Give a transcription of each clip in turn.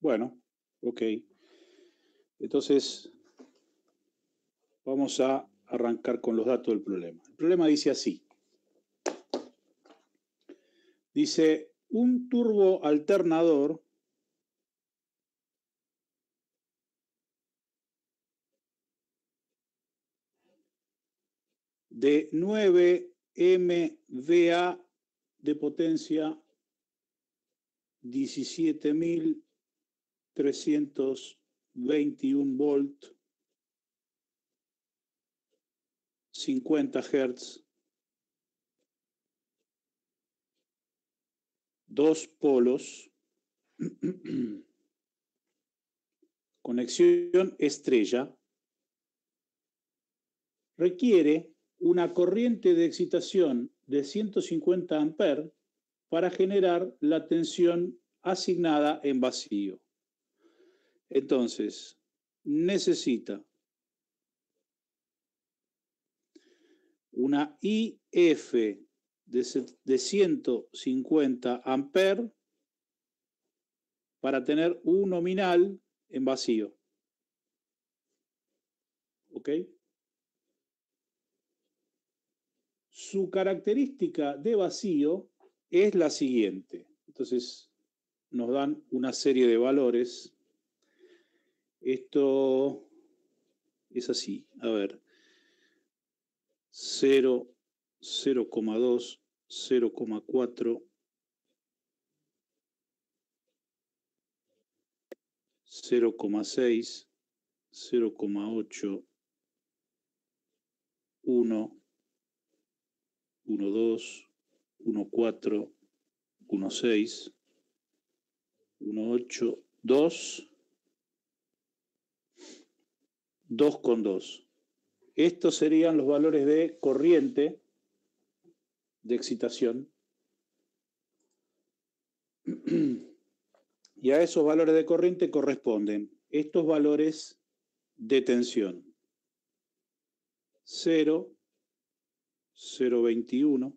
Bueno, ok. Entonces, vamos a arrancar con los datos del problema. El problema dice así. Dice, un turbo alternador de 9 MVA de potencia 17.321 volt, 50 hertz, dos polos, conexión estrella, requiere una corriente de excitación de 150 amperes para generar la tensión asignada en vacío. Entonces, necesita una IF de 150 amperes para tener un nominal en vacío. ¿Ok? Su característica de vacío es la siguiente. Entonces nos dan una serie de valores. Esto es así. A ver. 0, 0,2, 0,4. 0,6, 0,8, 1, 1, 2, 1.4, 1.6, 1.8, 2, 2 con 2. Estos serían los valores de corriente de excitación. Y a esos valores de corriente corresponden estos valores de tensión. 0, 0,21,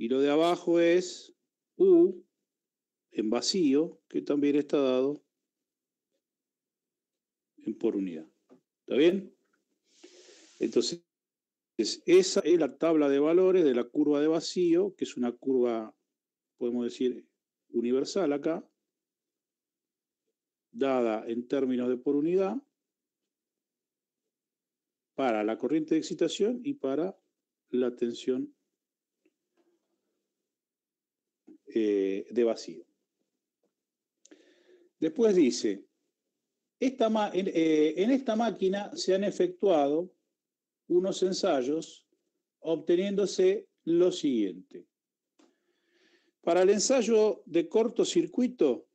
Y lo de abajo es U en vacío, que también está dado en por unidad. ¿Está bien? Entonces, esa es la tabla de valores de la curva de vacío, que es una curva, podemos decir, universal acá, dada en términos de por unidad, para la corriente de excitación y para la tensión Eh, de vacío. Después dice, en, eh, en esta máquina se han efectuado unos ensayos obteniéndose lo siguiente. Para el ensayo de cortocircuito,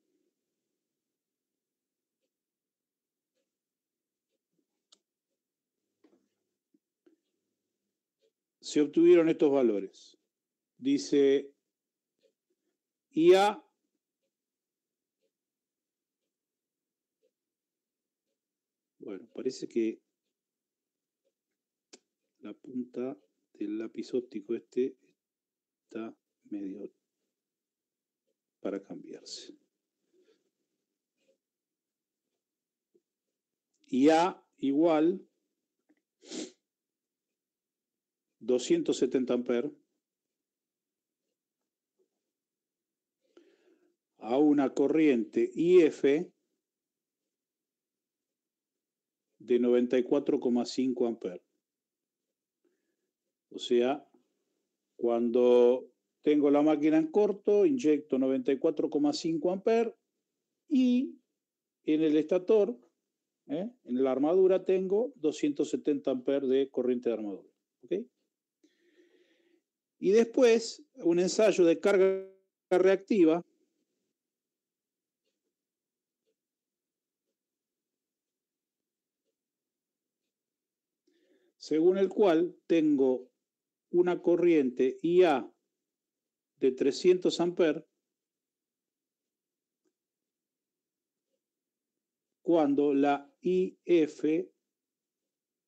se obtuvieron estos valores. Dice y a Bueno, parece que la punta del lápiz óptico este está medio para cambiarse. Y A igual 270 amperes a una corriente IF de 94,5 amperes. O sea, cuando tengo la máquina en corto, inyecto 94,5 amperes y en el estator, ¿eh? en la armadura, tengo 270 amperes de corriente de armadura. Y después, un ensayo de carga reactiva según el cual tengo una corriente IA de 300 amperes cuando la IF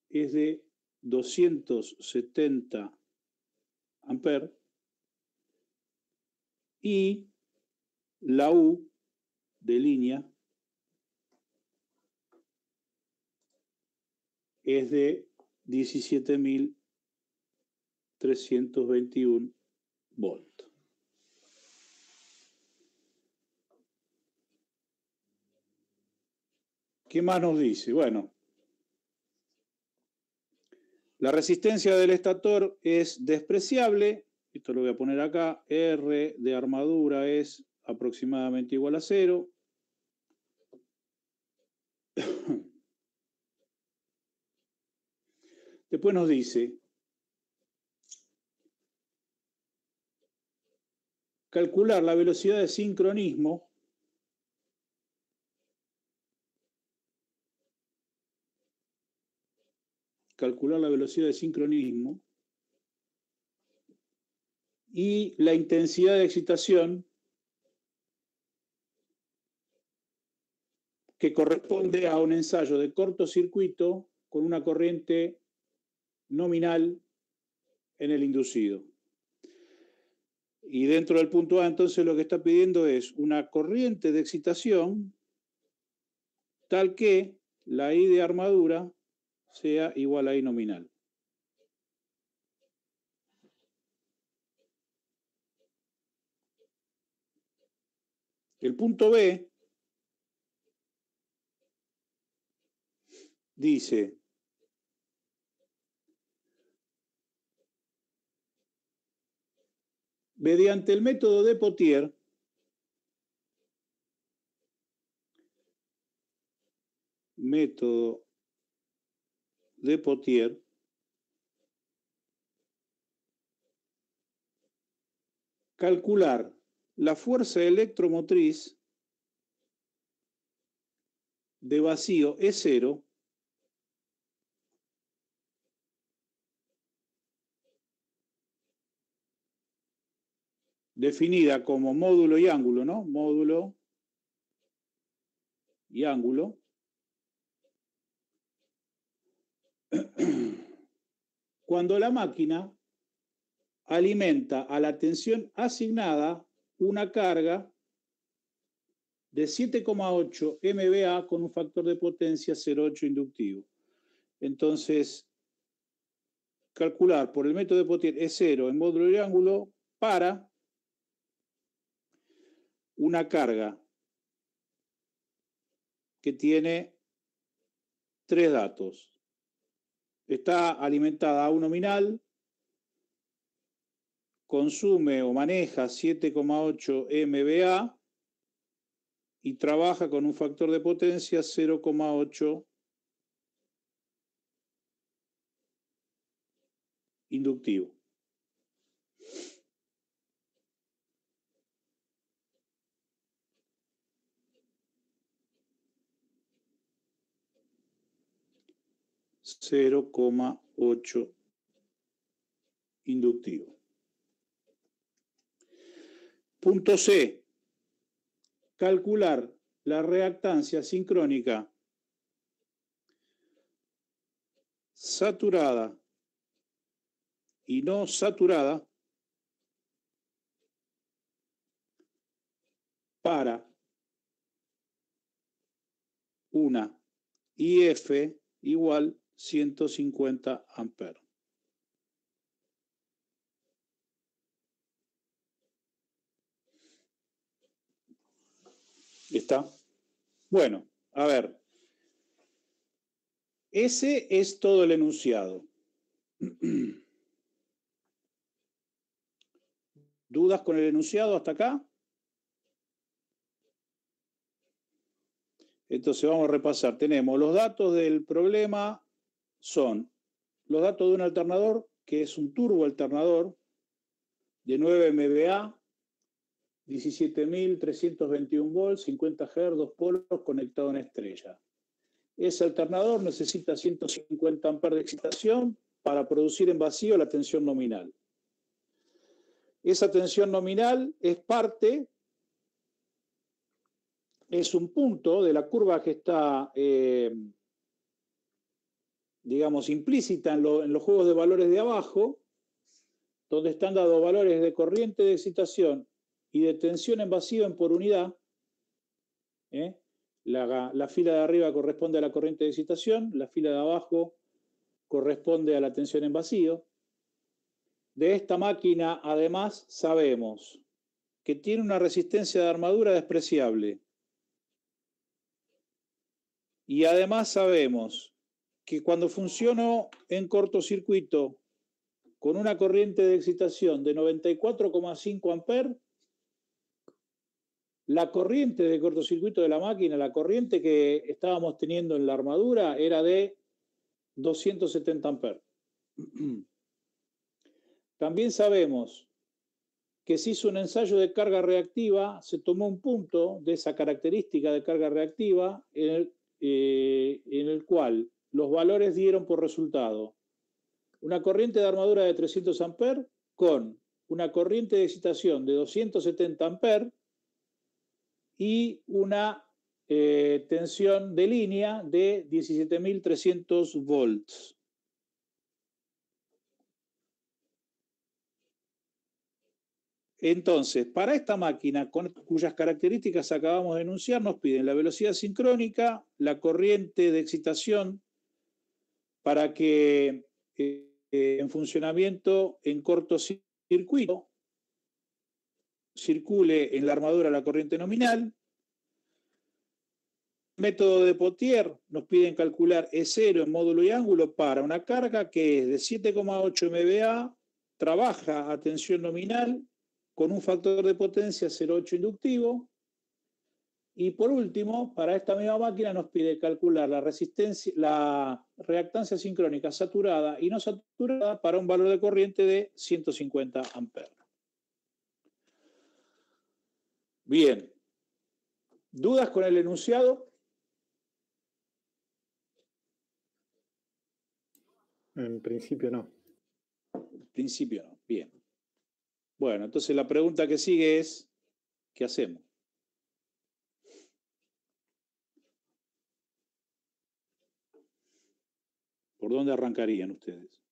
es de 270 amperes y la U de línea es de 17.321 volts. ¿Qué más nos dice? Bueno, la resistencia del estator es despreciable. Esto lo voy a poner acá. R de armadura es aproximadamente igual a cero. Después nos dice, calcular la velocidad de sincronismo calcular la velocidad de sincronismo y la intensidad de excitación que corresponde a un ensayo de cortocircuito con una corriente nominal en el inducido. Y dentro del punto A, entonces lo que está pidiendo es una corriente de excitación tal que la I de armadura sea igual a I nominal. El punto B dice, Mediante el método de Potier, método de Potier, calcular la fuerza electromotriz de vacío es cero definida como módulo y ángulo, ¿no? Módulo y ángulo. Cuando la máquina alimenta a la tensión asignada una carga de 7,8 MBA con un factor de potencia 0,8 inductivo. Entonces, calcular por el método de Potier es 0 en módulo y ángulo para una carga que tiene tres datos. Está alimentada a un nominal, consume o maneja 7,8 MBA y trabaja con un factor de potencia 0,8 inductivo. 0,8 inductivo. Punto C. Calcular la reactancia sincrónica saturada y no saturada para una IF igual 150 amperes. ¿Está? Bueno, a ver. Ese es todo el enunciado. ¿Dudas con el enunciado hasta acá? Entonces vamos a repasar. Tenemos los datos del problema son los datos de un alternador, que es un turbo alternador de 9 MBA, 17.321 volts, 50 Hz, dos polos conectado a una estrella. Ese alternador necesita 150 amperes de excitación para producir en vacío la tensión nominal. Esa tensión nominal es parte, es un punto de la curva que está eh, digamos, implícita en, los juegos de valores de abajo, donde están dados valores de corriente de excitación y de tensión en vacío en por unidad. ¿eh? La, la, fila de arriba corresponde a la corriente de excitación, la fila de abajo corresponde a la tensión en vacío. De esta máquina, además, sabemos que tiene una resistencia de armadura despreciable. Y además sabemos que cuando funcionó en cortocircuito con una corriente de excitación de 94,5 amperes, la corriente de cortocircuito de la máquina, la corriente que estábamos teniendo en la armadura era de 270 amperes. También sabemos que se hizo un ensayo de carga reactiva, se tomó un punto de esa característica de carga reactiva en el, eh, en el cual los valores dieron por resultado una corriente de armadura de 300 amperes con una corriente de excitación de 270 amperes y una eh, tensión de línea de 17.300 volts. Entonces, para esta máquina, cuyas características acabamos de enunciar, nos piden la velocidad sincrónica, la corriente de excitación para que eh, en funcionamiento en cortocircuito circule en la armadura la corriente nominal. Método de Potier nos piden calcular E0 en módulo y ángulo para una carga que es de 7,8 MBA, trabaja a tensión nominal con un factor de potencia 0,8 inductivo, y por último, para esta misma máquina nos pide calcular la resistencia, la reactancia sincrónica saturada y no saturada para un valor de corriente de 150 amperes. Bien. ¿Dudas con el enunciado? En principio no. En principio no. Bien. Bueno, entonces la pregunta que sigue es, ¿qué hacemos? ¿Por dónde arrancarían ustedes?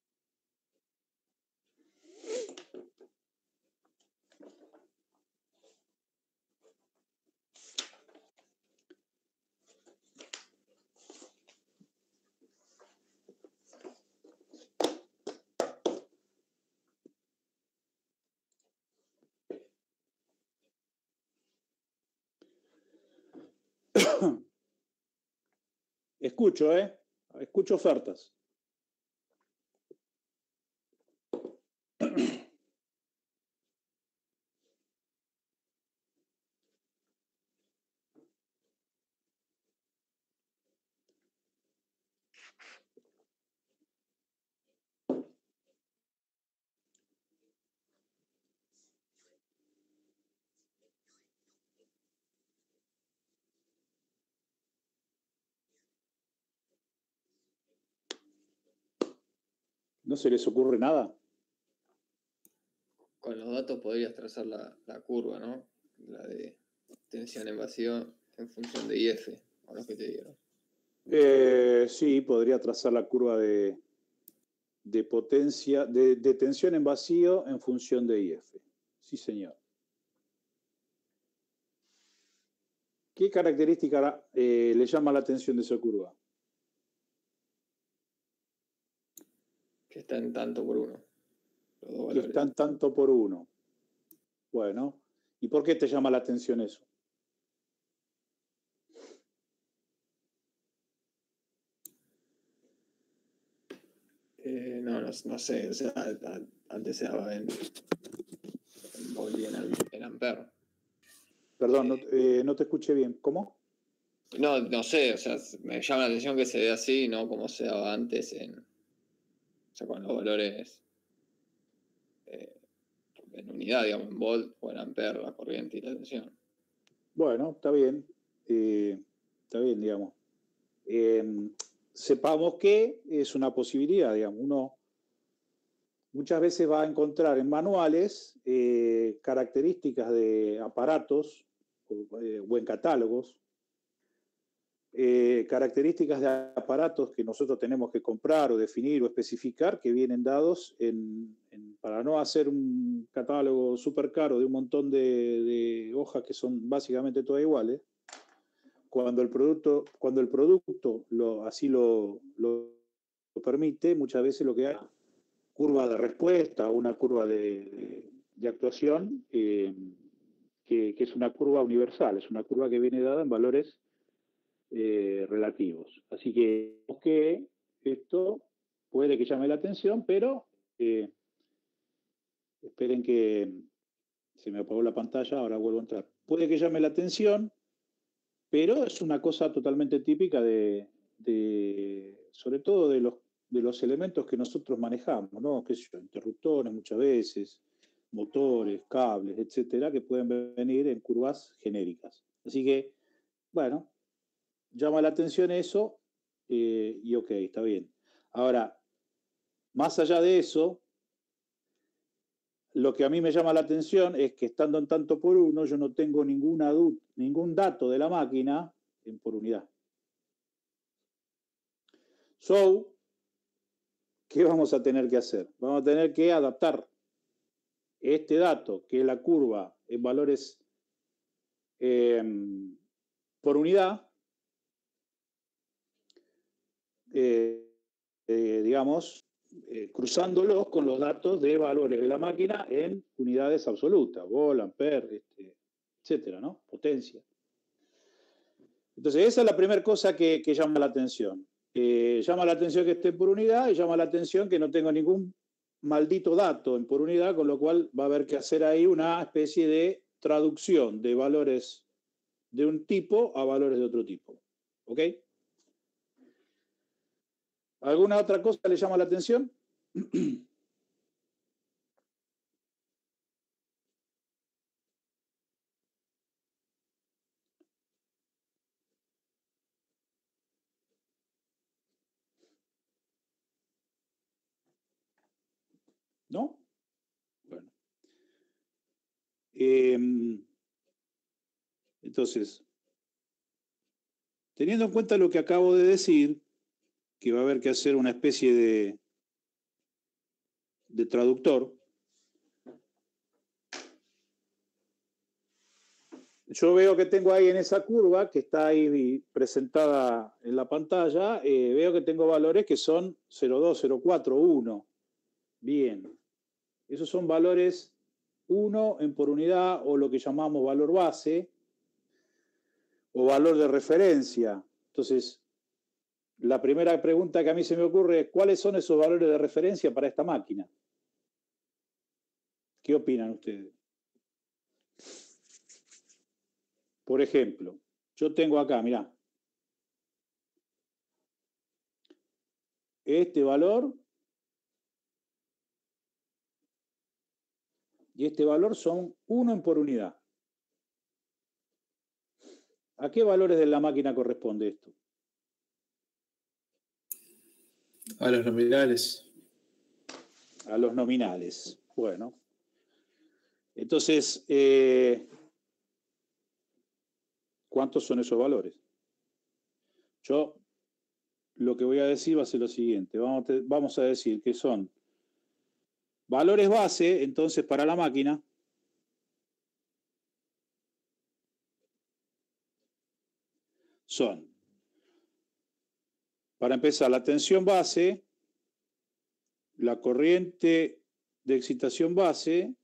Escucho, ¿eh? Escucho ofertas. ¿No se les ocurre nada? Con los datos podrías trazar la, curva, ¿no? La de tensión en vacío en función de IF, o lo que te dieron. Eh, sí, podría trazar la curva de, potencia, de, tensión en vacío en función de IF. Sí, señor. ¿Qué característica eh, le llama la atención de esa curva? Que está en tanto por uno. que está en tanto por uno. Bueno, ¿y por qué te llama la atención eso? Eh, no, no, no, sé, antes se daba en, en en, Amper. Perdón, eh, eh, no, te escuché bien. ¿Cómo? No, no sé, o sea, me llama la atención que se ve así, ¿no? Como se daba antes en. O sea, con los valores. en unidad, digamos, en volt o en amper, la corriente y la tensión. Bueno, está bien. está bien, digamos. Em, sepamos que es una posibilidad, digamos, uno muchas veces va a encontrar en manuales eh, características de aparatos buen eh, o en catálogos, eh, características de aparatos que nosotros tenemos que comprar o definir o especificar que vienen dados para no hacer un catálogo súper caro de un montón de, de hojas que son básicamente todas iguales cuando el producto, cuando el producto lo, así lo, permite, muchas veces lo que hay curva de respuesta, una curva de, actuación, eh, que, es una curva universal, es una curva que viene dada en valores eh, relativos. Así que esto puede que llame la atención, pero eh, esperen que se me apagó la pantalla, ahora vuelvo a entrar. Puede que llame la atención, pero es una cosa totalmente típica de, sobre todo de los, de los elementos que nosotros manejamos, ¿no? ¿Qué sé Interruptores muchas veces, motores, cables, etcétera, que pueden venir en curvas genéricas. Así que, bueno, llama la atención eso eh, y ok, está bien. Ahora, más allá de eso, lo que a mí me llama la atención es que estando en tanto por uno, yo no tengo ninguna, duda ningún dato de la máquina en por unidad. So, ¿qué vamos a tener que hacer? Vamos a tener que adaptar este dato, que es la curva en valores em, por unidad, eh, eh, digamos, eh, cruzándolos con los datos de valores de la máquina en unidades absolutas, vol, amper. este, etcétera, ¿no? Potencia. Entonces, esa es la primera cosa que, llama la atención. Eh, llama la atención que esté por unidad y llama la atención que no tengo ningún maldito dato en por unidad, con lo cual va a haber que hacer ahí una especie de traducción de valores de un tipo a valores de otro tipo. ¿Ok? ¿Alguna otra cosa le llama la atención? ¿No? Bueno. Em, entonces, teniendo en cuenta lo que acabo de decir, que va a haber que hacer una especie de, de traductor, yo veo que tengo ahí en esa curva que está ahí presentada en la pantalla, eh, veo que tengo valores que son 0,2, 0,4, 1. Bien. Esos son valores 1 en por unidad o lo que llamamos valor base o valor de referencia. Entonces, la primera pregunta que a mí se me ocurre es, ¿cuáles son esos valores de referencia para esta máquina? ¿Qué opinan ustedes? Por ejemplo, yo tengo acá, mirá, este valor Y este valor son 1 por unidad. ¿A qué valores de la máquina corresponde esto? A los nominales. A los nominales. Bueno. Entonces, eh, ¿cuántos son esos valores? Yo lo que voy a decir va a ser lo siguiente. vamos a decir que son Valores base, entonces, para la máquina. Son, para empezar, la tensión base, la corriente de excitación base,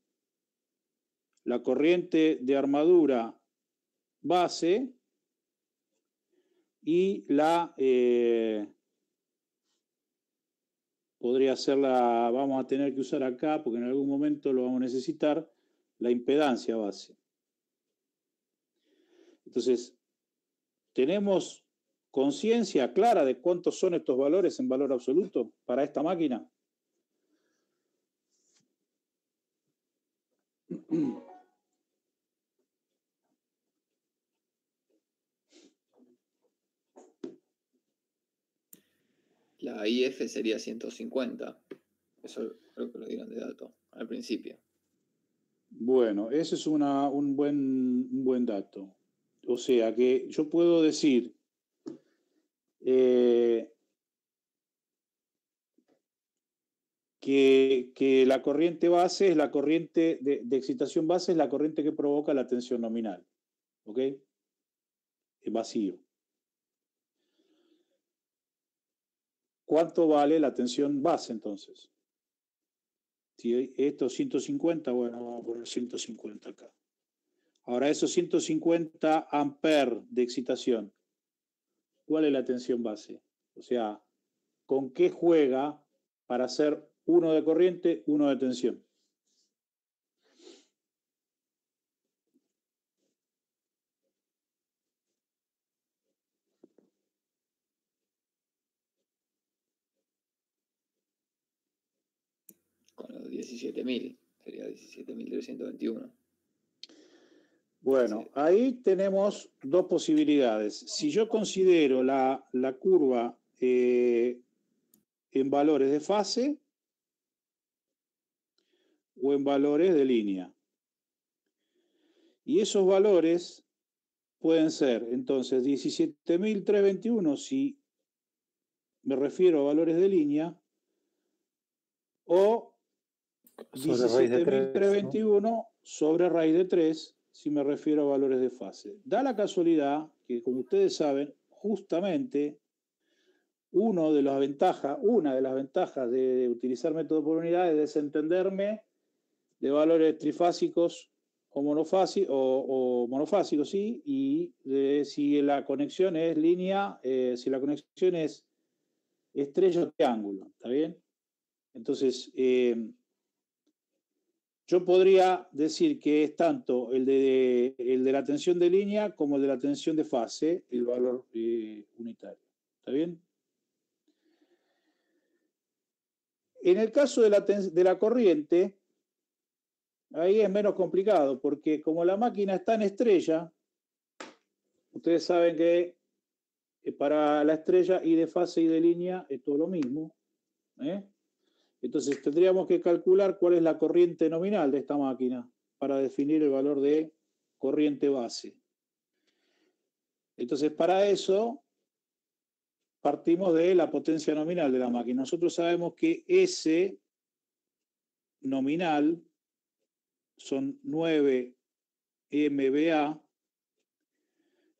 la corriente de armadura base y la eh, podría ser la, vamos a tener que usar acá, porque en algún momento lo vamos a necesitar, la impedancia base. Entonces, ¿tenemos conciencia clara de cuántos son estos valores en valor absoluto para esta máquina? la IF sería 150. Eso creo que lo dieron de dato al principio. Bueno, ese es un, buen, un buen dato. O sea que yo puedo decir eh, que, la corriente base es la corriente de, de, excitación base, es la corriente que provoca la tensión nominal. ¿Ok? Vacío. ¿Cuánto vale la tensión base entonces? Si esto 150, bueno, vamos a poner 150 acá. Ahora, esos 150 amperes de excitación, ¿cuál es la tensión base? O sea, ¿con qué juega para hacer uno de corriente, uno de tensión? 17.000, sería 17.321. Bueno, ahí tenemos dos posibilidades. Si yo considero la, curva eh, en valores de fase o en valores de línea. Y esos valores pueden ser, entonces, 17.321 si me refiero a valores de línea o 17.321 sobre raíz de 3, si me refiero a valores de fase. Da la casualidad que, como ustedes saben, justamente uno de las ventajas, una de las ventajas de utilizar método por unidad es desentenderme de valores trifásicos o, monofásicos, sí, y si la conexión es línea, eh, si la conexión es estrella o triángulo, ¿está bien? Entonces, eh, yo podría decir que es tanto el de, la tensión de línea como el de la tensión de fase, el valor eh, unitario. ¿Está bien? En el caso de la, de la corriente, ahí es menos complicado, porque como la máquina está en estrella, ustedes saben que eh, para la estrella y de fase y de línea es todo lo mismo. ¿eh? Entonces tendríamos que calcular cuál es la corriente nominal de esta máquina para definir el valor de corriente base. Entonces para eso partimos de la potencia nominal de la máquina. Nosotros sabemos que S nominal son 9 MBA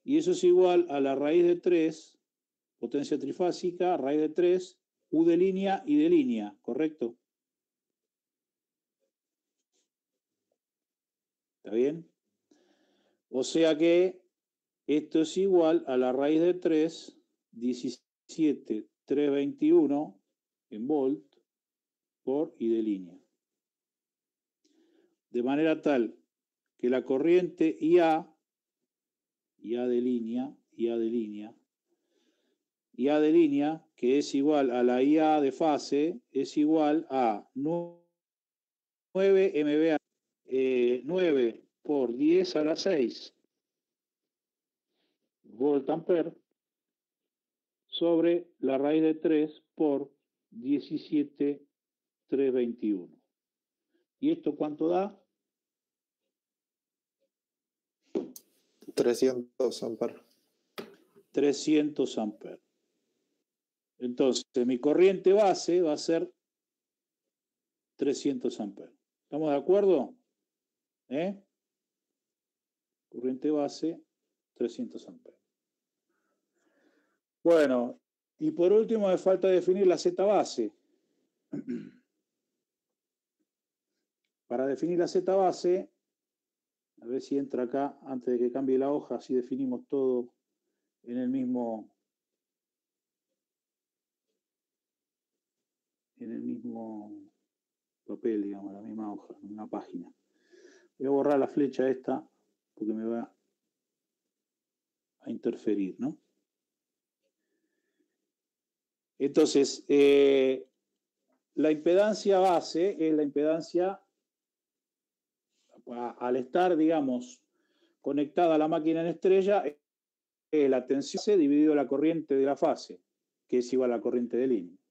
y eso es igual a la raíz de 3, potencia trifásica, raíz de 3, U de línea y de línea, ¿correcto? ¿Está bien? O sea que esto es igual a la raíz de 3, 17, 321 en volt por y de línea. De manera tal que la corriente IA, IA de línea, IA de línea, IA de línea, que es igual a la IA de fase, es igual a 9 MBA, 9 por 10 a la 6 volt amper sobre la raíz de 3 por 321. ¿Y esto cuánto da? 300 amperes. 300 amperes. Entonces, mi corriente base va a ser 300 amperes. ¿Estamos de acuerdo? ¿Eh? Corriente base, 300 amperes. Bueno, y por último me falta definir la Z base. Para definir la Z base, a ver si entra acá antes de que cambie la hoja, si definimos todo en el mismo en el mismo papel, digamos, la misma hoja, en una página. Voy a borrar la flecha esta porque me va a interferir, ¿no? Entonces, eh, la impedancia base es la impedancia al estar, digamos, conectada a la máquina en estrella, es la tensión dividido la corriente de la fase, que es igual a la corriente de línea.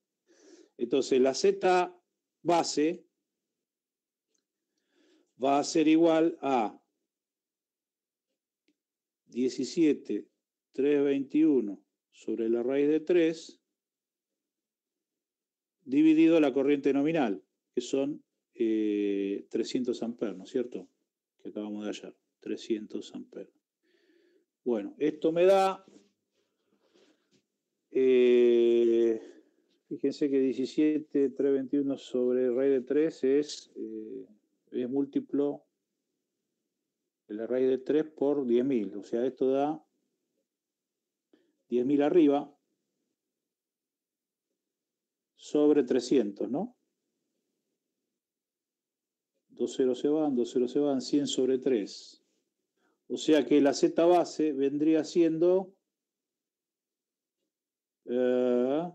Entonces la Z base va a ser igual a 17, 21 sobre la raíz de 3 dividido la corriente nominal, que son 300 eh, amperes, ¿no es cierto? Que acabamos de hallar, 300 amperes. Bueno, esto me da... Eh, Fíjense que 17, 21 sobre raíz de 3 es, eh, es múltiplo de la raíz de 3 por 10.000. O sea, esto da 10.000 arriba sobre 300, ¿no? Dos ceros se van, dos ceros se van, 100 sobre 3. O sea que la z base vendría siendo... Eh,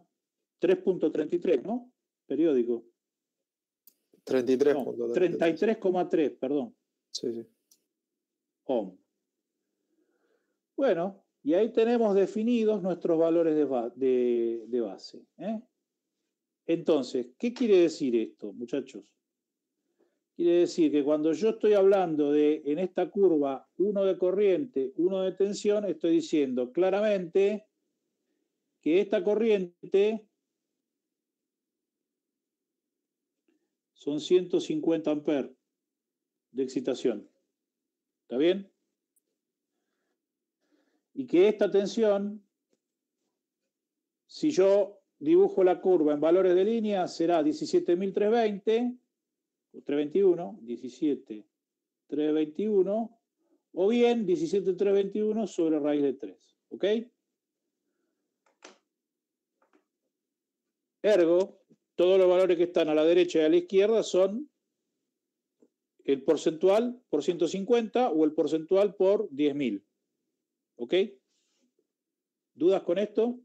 3.33, ¿no? Periódico. 33.3. 33,3, perdón. Sí, sí. Ohm. Bueno, y ahí tenemos definidos nuestros valores de, base. ¿eh? Entonces, ¿qué quiere decir esto, muchachos? Quiere decir que cuando yo estoy hablando de, en esta curva, uno de corriente, uno de tensión, estoy diciendo claramente que esta corriente son 150 amperes de excitación. ¿Está bien? Y que esta tensión, si yo dibujo la curva en valores de línea, será 17.320, 321, 17.321, o bien 17.321 sobre raíz de 3. ¿Ok? Ergo, todos los valores que están a la derecha y a la izquierda son el porcentual por 150 o el porcentual por 10.000. ¿Ok? ¿Dudas con esto?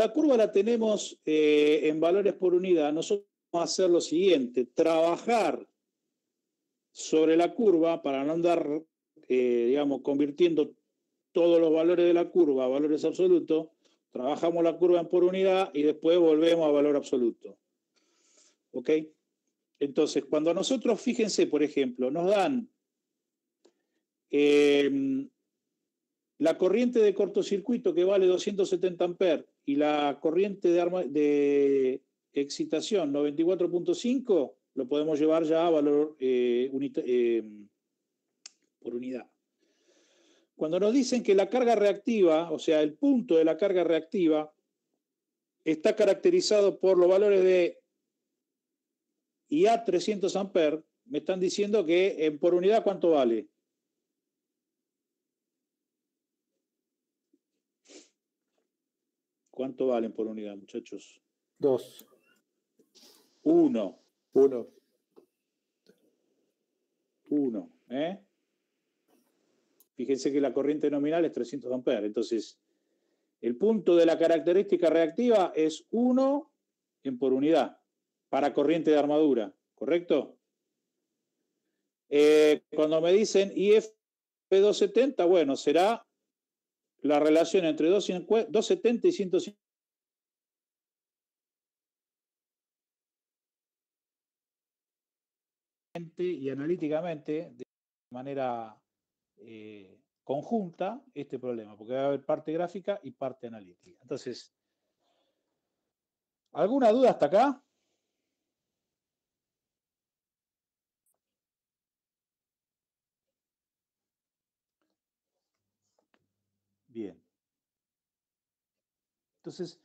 La curva la tenemos eh, en valores por unidad. Nosotros vamos a hacer lo siguiente, trabajar sobre la curva para no andar, eh, digamos, convirtiendo todos los valores de la curva a valores absolutos. Trabajamos la curva en por unidad y después volvemos a valor absoluto. ¿Ok? Entonces, cuando a nosotros, fíjense, por ejemplo, nos dan eh, la corriente de cortocircuito que vale 270 amperes y la corriente de, de excitación 94.5 lo podemos llevar ya a valor eh, eh, por unidad. Cuando nos dicen que la carga reactiva, o sea, el punto de la carga reactiva, está caracterizado por los valores de IA 300 amperes, me están diciendo que por unidad cuánto vale. ¿Cuánto valen por unidad, muchachos? Dos. Uno. Uno. Uno. ¿eh? Fíjense que la corriente nominal es 300 amperes. Entonces, el punto de la característica reactiva es 1 en por unidad para corriente de armadura, ¿correcto? Eh, cuando me dicen IF 270, bueno, será la relación entre 270 y 150. y analíticamente de manera eh, conjunta este problema, porque va a haber parte gráfica y parte analítica. Entonces, ¿alguna duda hasta acá? Entonces,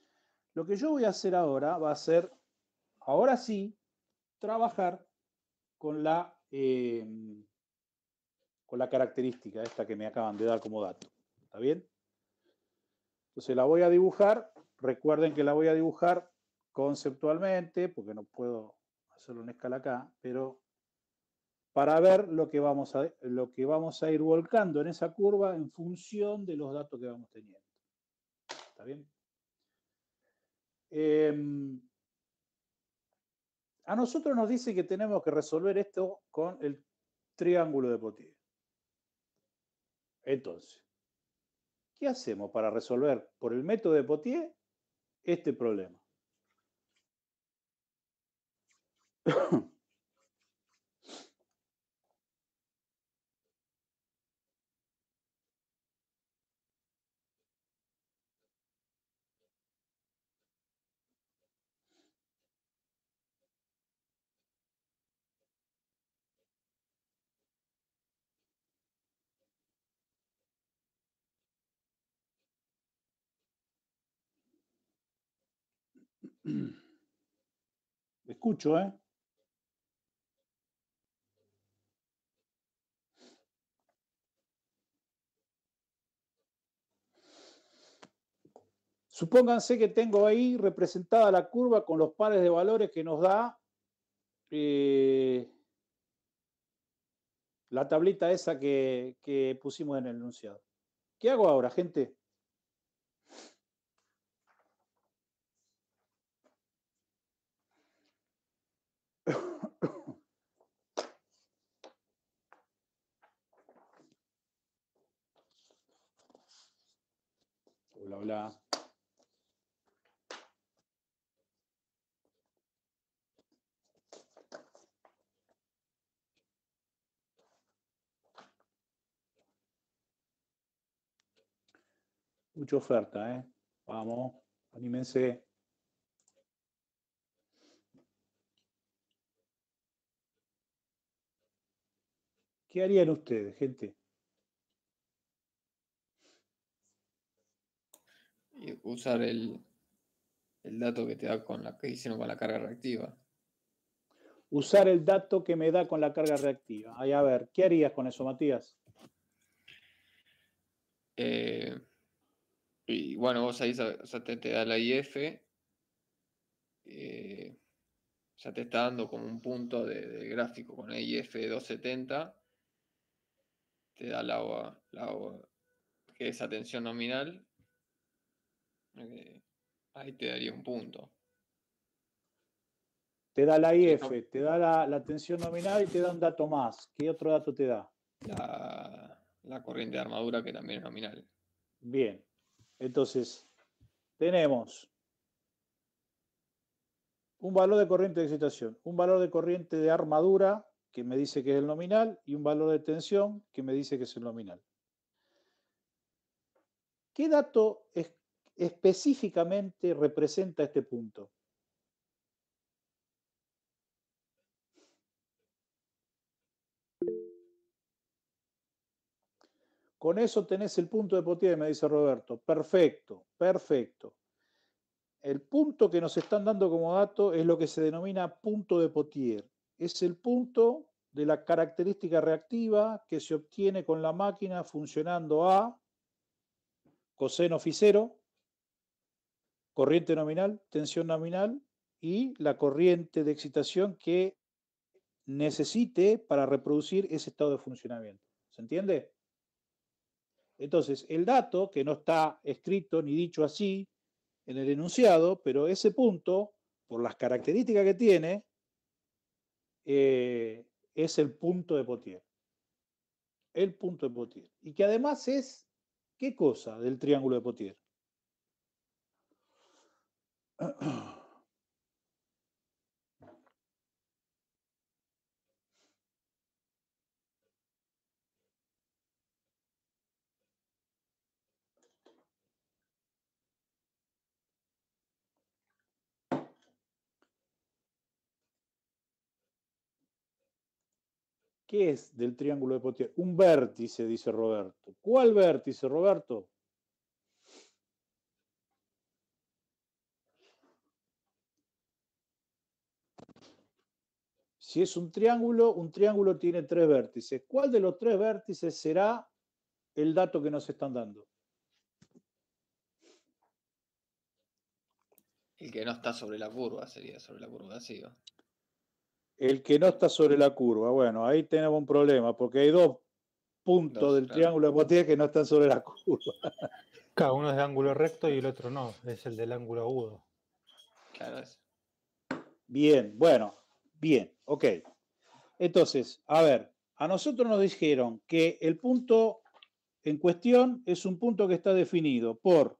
lo que yo voy a hacer ahora va a ser, ahora sí, trabajar con la, em, con la característica esta que me acaban de dar como dato. ¿Está bien? Entonces la voy a dibujar. Recuerden que la voy a dibujar conceptualmente, porque no puedo hacerlo en escala acá, pero para ver lo que vamos a, lo que vamos a ir volcando en esa curva en función de los datos que vamos teniendo. ¿Está bien? Em, a nosotros nos dice que tenemos que resolver esto con el triángulo de Potier. Entonces, ¿qué hacemos para resolver por el método de Potier este problema? Escucho, ¿eh? Supónganse que tengo ahí representada la curva con los pares de valores que nos da eh, la tablita esa que, que pusimos en el enunciado. ¿Qué hago ahora, gente? Mucha oferta, ¿eh? Vamos, anímense. ¿Qué harían ustedes, gente? usar el, el dato que te da con la que con la carga reactiva. Usar el dato que me da con la carga reactiva. a ver, ¿qué harías con eso, Matías? Eh, y bueno, vos ahí te, da la IF, ya eh, te está dando como un punto de, gráfico con la IF 270, te da la, la, que es atención nominal, eh, ahí te daría un punto. Te da la IF, te da la, tensión nominal y te da un dato más. ¿Qué otro dato te da? La, la corriente de armadura que también es nominal. Bien, entonces tenemos un valor de corriente de excitación, un valor de corriente de armadura que me dice que es el nominal y un valor de tensión que me dice que es el nominal. ¿Qué dato es específicamente representa este punto. Con eso tenés el punto de Potier, me dice Roberto. Perfecto, perfecto. El punto que nos están dando como dato es lo que se denomina punto de Potier. Es el punto de la característica reactiva que se obtiene con la máquina funcionando a coseno fisero corriente nominal, tensión nominal y la corriente de excitación que necesite para reproducir ese estado de funcionamiento. ¿Se entiende? Entonces, el dato, que no está escrito ni dicho así en el enunciado, pero ese punto, por las características que tiene, eh, es el punto de Potier. El punto de Potier. Y que además es, ¿qué cosa del triángulo de Potier? ¿Qué es del triángulo de Potier? Un vértice, dice Roberto. ¿Cuál vértice, Roberto? Si es un triángulo, un triángulo tiene tres vértices. ¿Cuál de los tres vértices será el dato que nos están dando? El que no está sobre la curva sería sobre la curva, sí. El que no está sobre la curva. Bueno, ahí tenemos un problema, porque hay dos puntos del triángulo de que no están sobre la curva. Cada uno es de ángulo recto y el otro no, es el del ángulo agudo. Claro, es. Bien, bueno, Bien, ok. Entonces, a ver, a nosotros nos dijeron que el punto en cuestión es un punto que está definido por,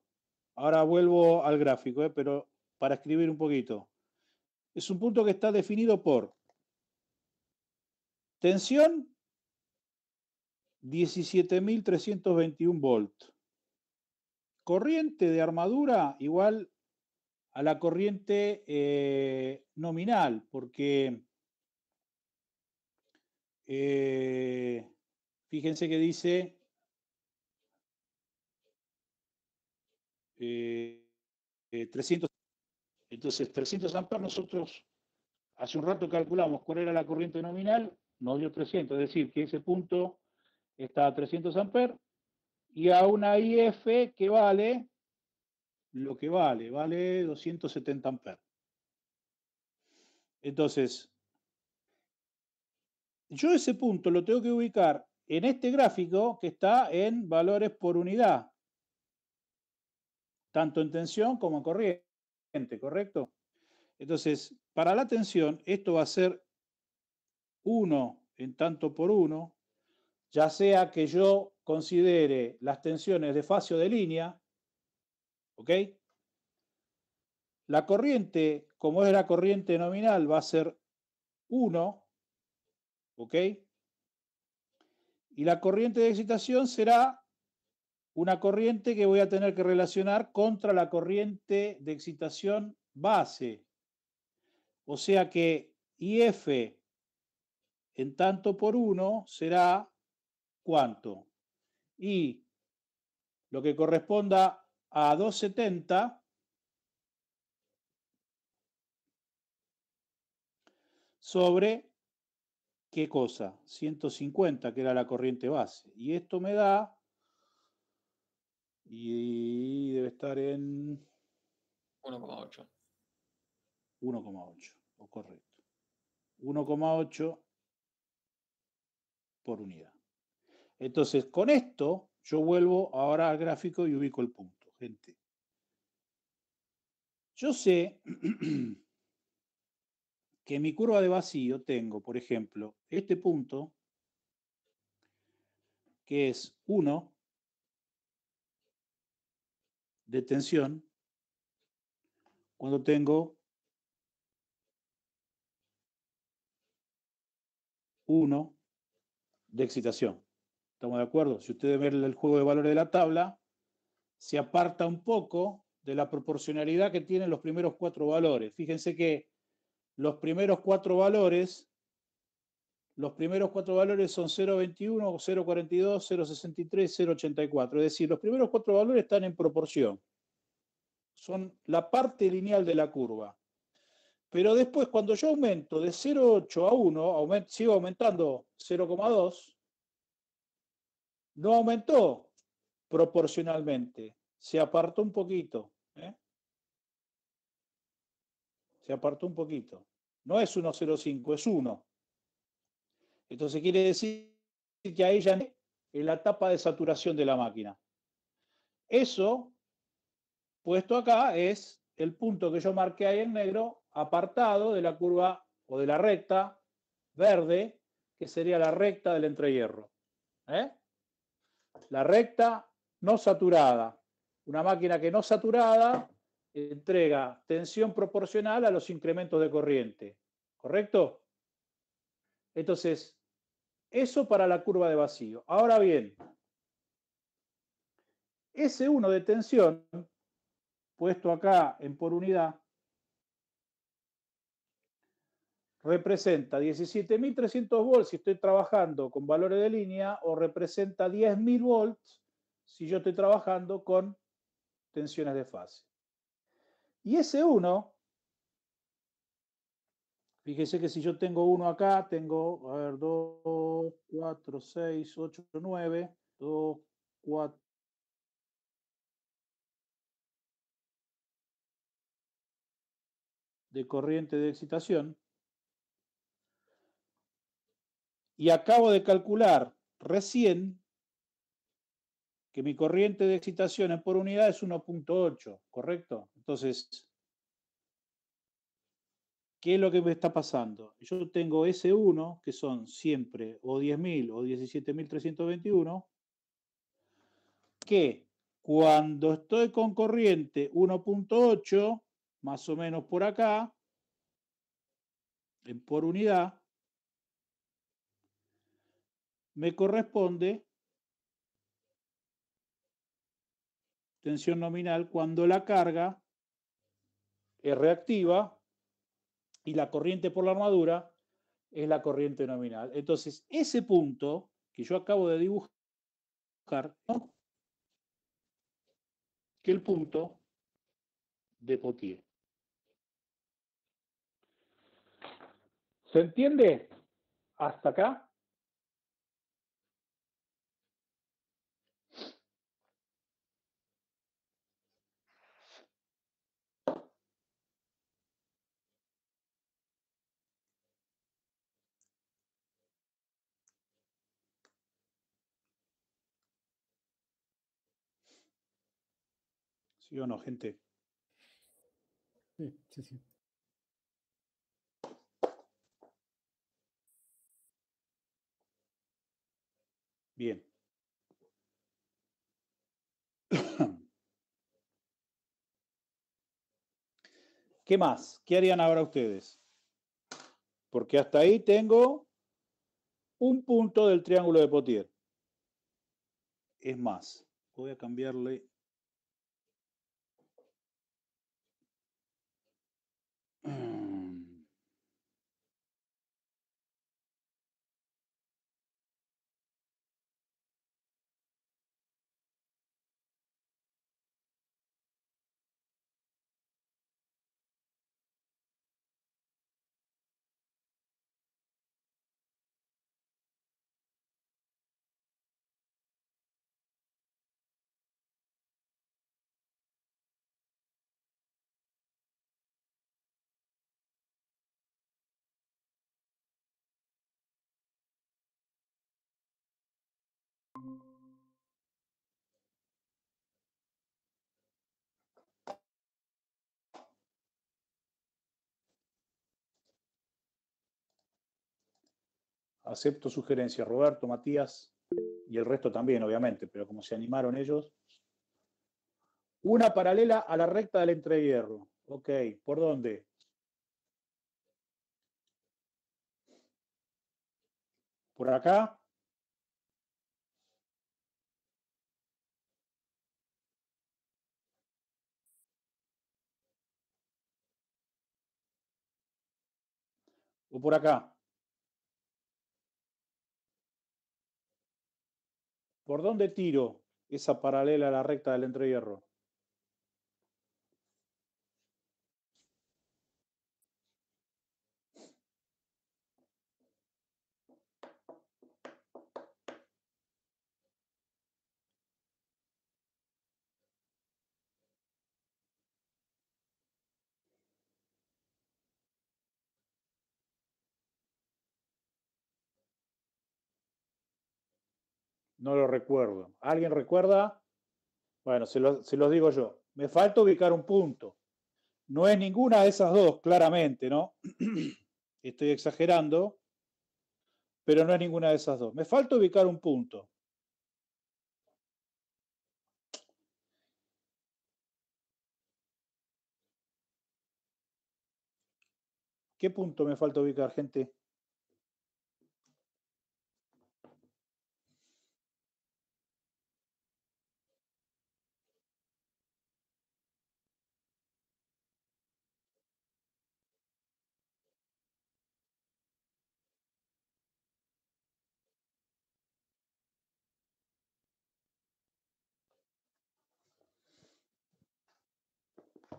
ahora vuelvo al gráfico, eh, pero para escribir un poquito, es un punto que está definido por tensión 17.321 volt, corriente de armadura igual a la corriente eh, nominal, porque eh, fíjense que dice... 300. Eh, entonces, 300 amperes nosotros hace un rato calculamos cuál era la corriente nominal, nos dio 300, es decir, que ese punto está a 300 amperes y a una IF que vale lo que vale, vale 270 amperes. Entonces, yo ese punto lo tengo que ubicar en este gráfico que está en valores por unidad, tanto en tensión como en corriente, ¿correcto? Entonces, para la tensión, esto va a ser 1 en tanto por 1, ya sea que yo considere las tensiones de fase de línea, ¿Ok? La corriente, como es la corriente nominal, va a ser 1. ¿Ok? Y la corriente de excitación será una corriente que voy a tener que relacionar contra la corriente de excitación base. O sea que IF en tanto por 1 será cuánto. Y lo que corresponda a 270 sobre qué cosa? 150, que era la corriente base. Y esto me da, y debe estar en 1,8. 1,8, correcto. 1,8 por unidad. Entonces, con esto, yo vuelvo ahora al gráfico y ubico el punto gente. Yo sé que en mi curva de vacío tengo, por ejemplo, este punto, que es 1 de tensión, cuando tengo 1 de excitación. ¿Estamos de acuerdo? Si ustedes ven el juego de valores de la tabla, se aparta un poco de la proporcionalidad que tienen los primeros cuatro valores. Fíjense que los primeros cuatro valores, los primeros cuatro valores son 0,21, 0,42, 0,63, 0,84. Es decir, los primeros cuatro valores están en proporción. Son la parte lineal de la curva. Pero después, cuando yo aumento de 0,8 a 1, sigo aumentando 0,2, no aumentó proporcionalmente. Se apartó un poquito. ¿eh? Se apartó un poquito. No es 1,05, es 1. Entonces quiere decir que ahí ya en la tapa de saturación de la máquina. Eso, puesto acá, es el punto que yo marqué ahí en negro, apartado de la curva o de la recta verde, que sería la recta del entrehierro. ¿eh? La recta no saturada. Una máquina que no saturada entrega tensión proporcional a los incrementos de corriente. ¿Correcto? Entonces, eso para la curva de vacío. Ahora bien, ese 1 de tensión, puesto acá en por unidad, representa 17.300 volts si estoy trabajando con valores de línea o representa 10.000 volts si yo estoy trabajando con tensiones de fase. Y ese 1, fíjese que si yo tengo 1 acá, tengo, a ver, 2, 4, 6, 8, 9, 2, 4, de corriente de excitación. Y acabo de calcular recién que mi corriente de excitaciones por unidad es 1.8, ¿correcto? Entonces, ¿qué es lo que me está pasando? Yo tengo S1, que son siempre o 10.000 o 17.321, que cuando estoy con corriente 1.8, más o menos por acá, En por unidad, me corresponde tensión nominal cuando la carga es reactiva y la corriente por la armadura es la corriente nominal. Entonces, ese punto que yo acabo de dibujar, ¿no? que el punto de Potier. ¿Se entiende hasta acá? Yo no, gente? Sí, sí, sí. Bien. ¿Qué más? ¿Qué harían ahora ustedes? Porque hasta ahí tengo un punto del triángulo de Potier. Es más, voy a cambiarle Acepto sugerencias, Roberto, Matías y el resto también, obviamente, pero como se animaron ellos. Una paralela a la recta del entrehierro. Ok, ¿por dónde? Por acá, o por acá. ¿Por dónde tiro esa paralela a la recta del entrehierro? No lo recuerdo. ¿Alguien recuerda? Bueno, se, los digo yo. Me falta ubicar un punto. No es ninguna de esas dos, claramente, ¿no? Estoy exagerando, pero no es ninguna de esas dos. Me falta ubicar un punto. ¿Qué punto me falta ubicar, gente?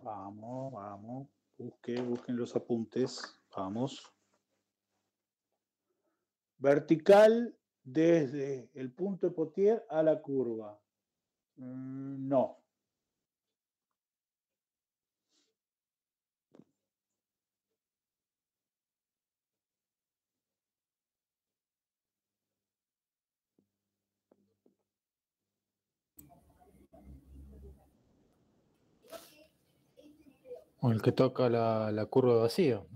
Vamos, vamos. Busque, busquen los apuntes. Vamos. Vertical desde el punto de Potier a la curva. Mm, no. O el que toca la, curva de vacío.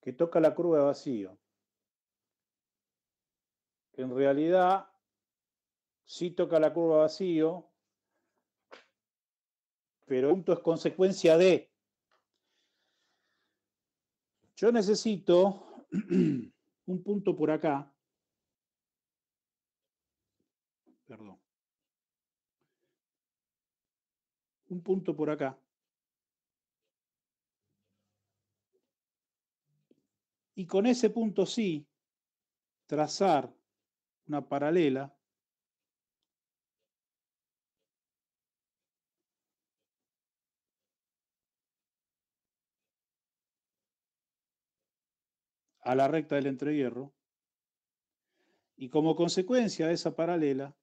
Que toca la curva de vacío. en realidad sí toca la curva de vacío, pero es consecuencia de yo necesito un punto por acá. Perdón. Un punto por acá. Y con ese punto sí, trazar una paralela a la recta del entrehierro, y como consecuencia de esa paralela,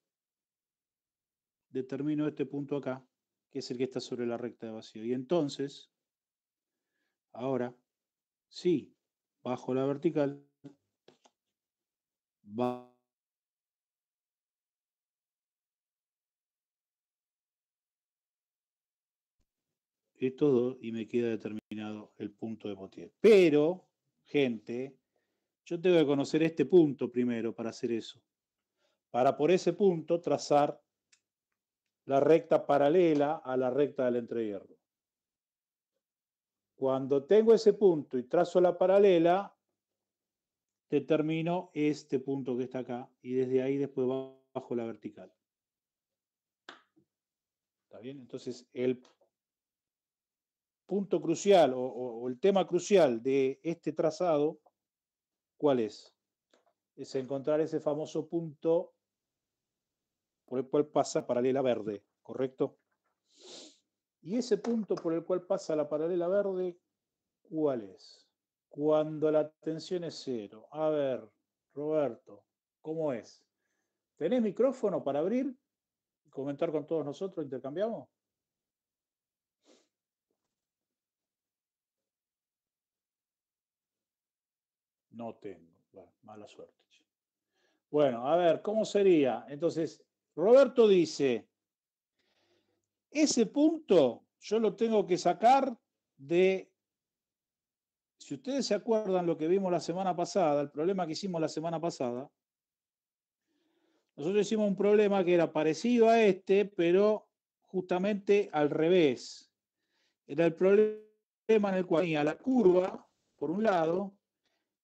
determino este punto acá, que es el que está sobre la recta de vacío. Y entonces, ahora, sí, bajo la vertical, va esto, dos y me queda determinado el punto de Potier. Pero gente, yo tengo que conocer este punto primero para hacer eso. Para por ese punto trazar la recta paralela a la recta del entrehierro. Cuando tengo ese punto y trazo la paralela, determino este punto que está acá y desde ahí después bajo la vertical. ¿Está bien? Entonces, el punto crucial o, el tema crucial de este trazado, ¿cuál es? Es encontrar ese famoso punto por el cual pasa paralela verde, ¿correcto? Y ese punto por el cual pasa la paralela verde, ¿cuál es? Cuando la tensión es cero. A ver, Roberto, ¿cómo es? ¿Tenés micrófono para abrir y comentar con todos nosotros? ¿Intercambiamos? No tengo. mala suerte. Bueno, a ver, ¿cómo sería? Entonces, Roberto dice, ese punto yo lo tengo que sacar de, si ustedes se acuerdan lo que vimos la semana pasada, el problema que hicimos la semana pasada, nosotros hicimos un problema que era parecido a este, pero justamente al revés. Era el problema en el cual tenía la curva, por un lado,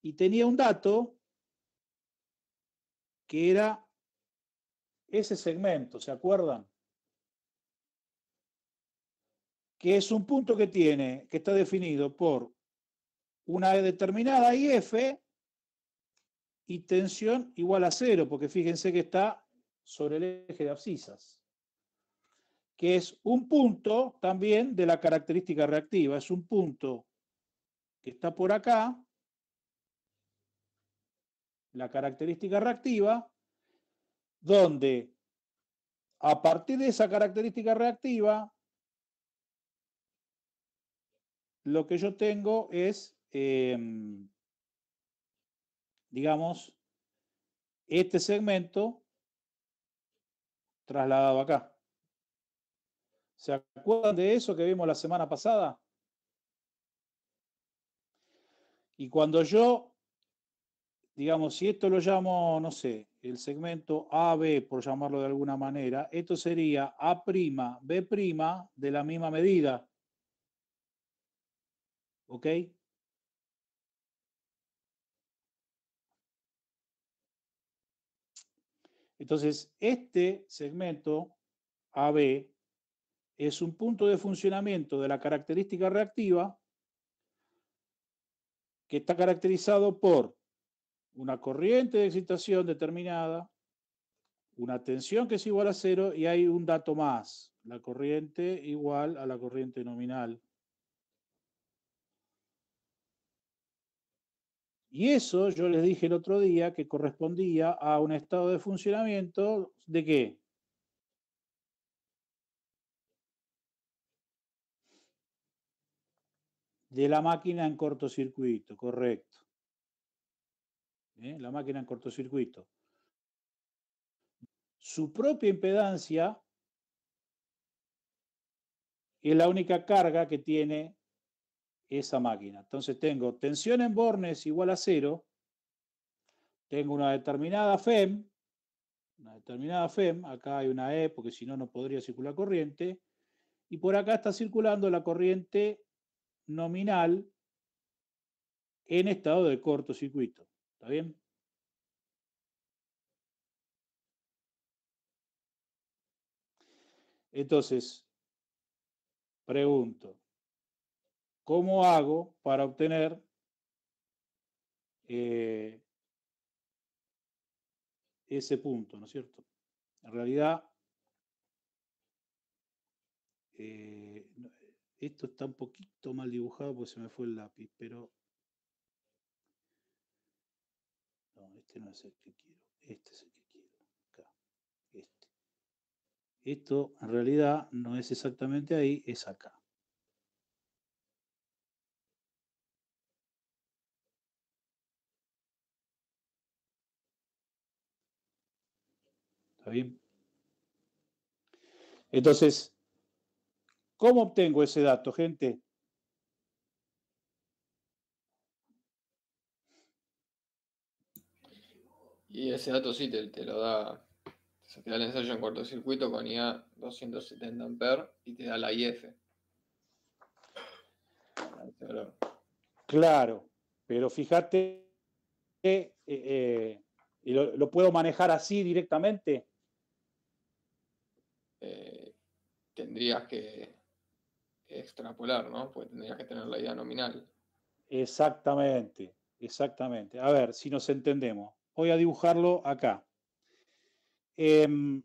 y tenía un dato que era ese segmento, ¿se acuerdan? Que es un punto que tiene, que está definido por una determinada IF y tensión igual a cero, porque fíjense que está sobre el eje de abscisas, que es un punto también de la característica reactiva, es un punto que está por acá, la característica reactiva, donde a partir de esa característica reactiva, lo que yo tengo es, em, digamos, este segmento trasladado acá. ¿Se acuerdan de eso que vimos la semana pasada? Y cuando yo digamos, si esto lo llamo, no sé, el segmento AB, por llamarlo de alguna manera, esto sería A', B' de la misma medida. ¿Ok? Entonces, este segmento AB es un punto de funcionamiento de la característica reactiva que está caracterizado por una corriente de excitación determinada, una tensión que es igual a cero y hay un dato más, la corriente igual a la corriente nominal. Y eso yo les dije el otro día que correspondía a un estado de funcionamiento de qué? De la máquina en cortocircuito, correcto. ¿eh? la máquina en cortocircuito. Su propia impedancia es la única carga que tiene esa máquina. Entonces tengo tensión en bornes igual a cero, tengo una determinada FEM, una determinada FEM, acá hay una E porque si no, no podría circular corriente, y por acá está circulando la corriente nominal en estado de cortocircuito. ¿Está bien? Entonces, pregunto, ¿cómo hago para obtener eh, ese punto, ¿no es cierto? En realidad, eh, esto está un poquito mal dibujado porque se me fue el lápiz, pero Este no es el que quiero. Este es el que quiero. Acá. Este. Esto en realidad no es exactamente ahí, es acá. ¿Está bien? Entonces, ¿cómo obtengo ese dato, gente? Y ese dato sí te, lo da, te da el ensayo en cortocircuito con IA 270 amperes y te da la IF. Claro, pero fíjate que eh, eh, lo, puedo manejar así directamente. Eh, tendrías que extrapolar, ¿no? Pues tendrías que tener la IA nominal. Exactamente, exactamente. A ver, si nos entendemos voy a dibujarlo acá. Em,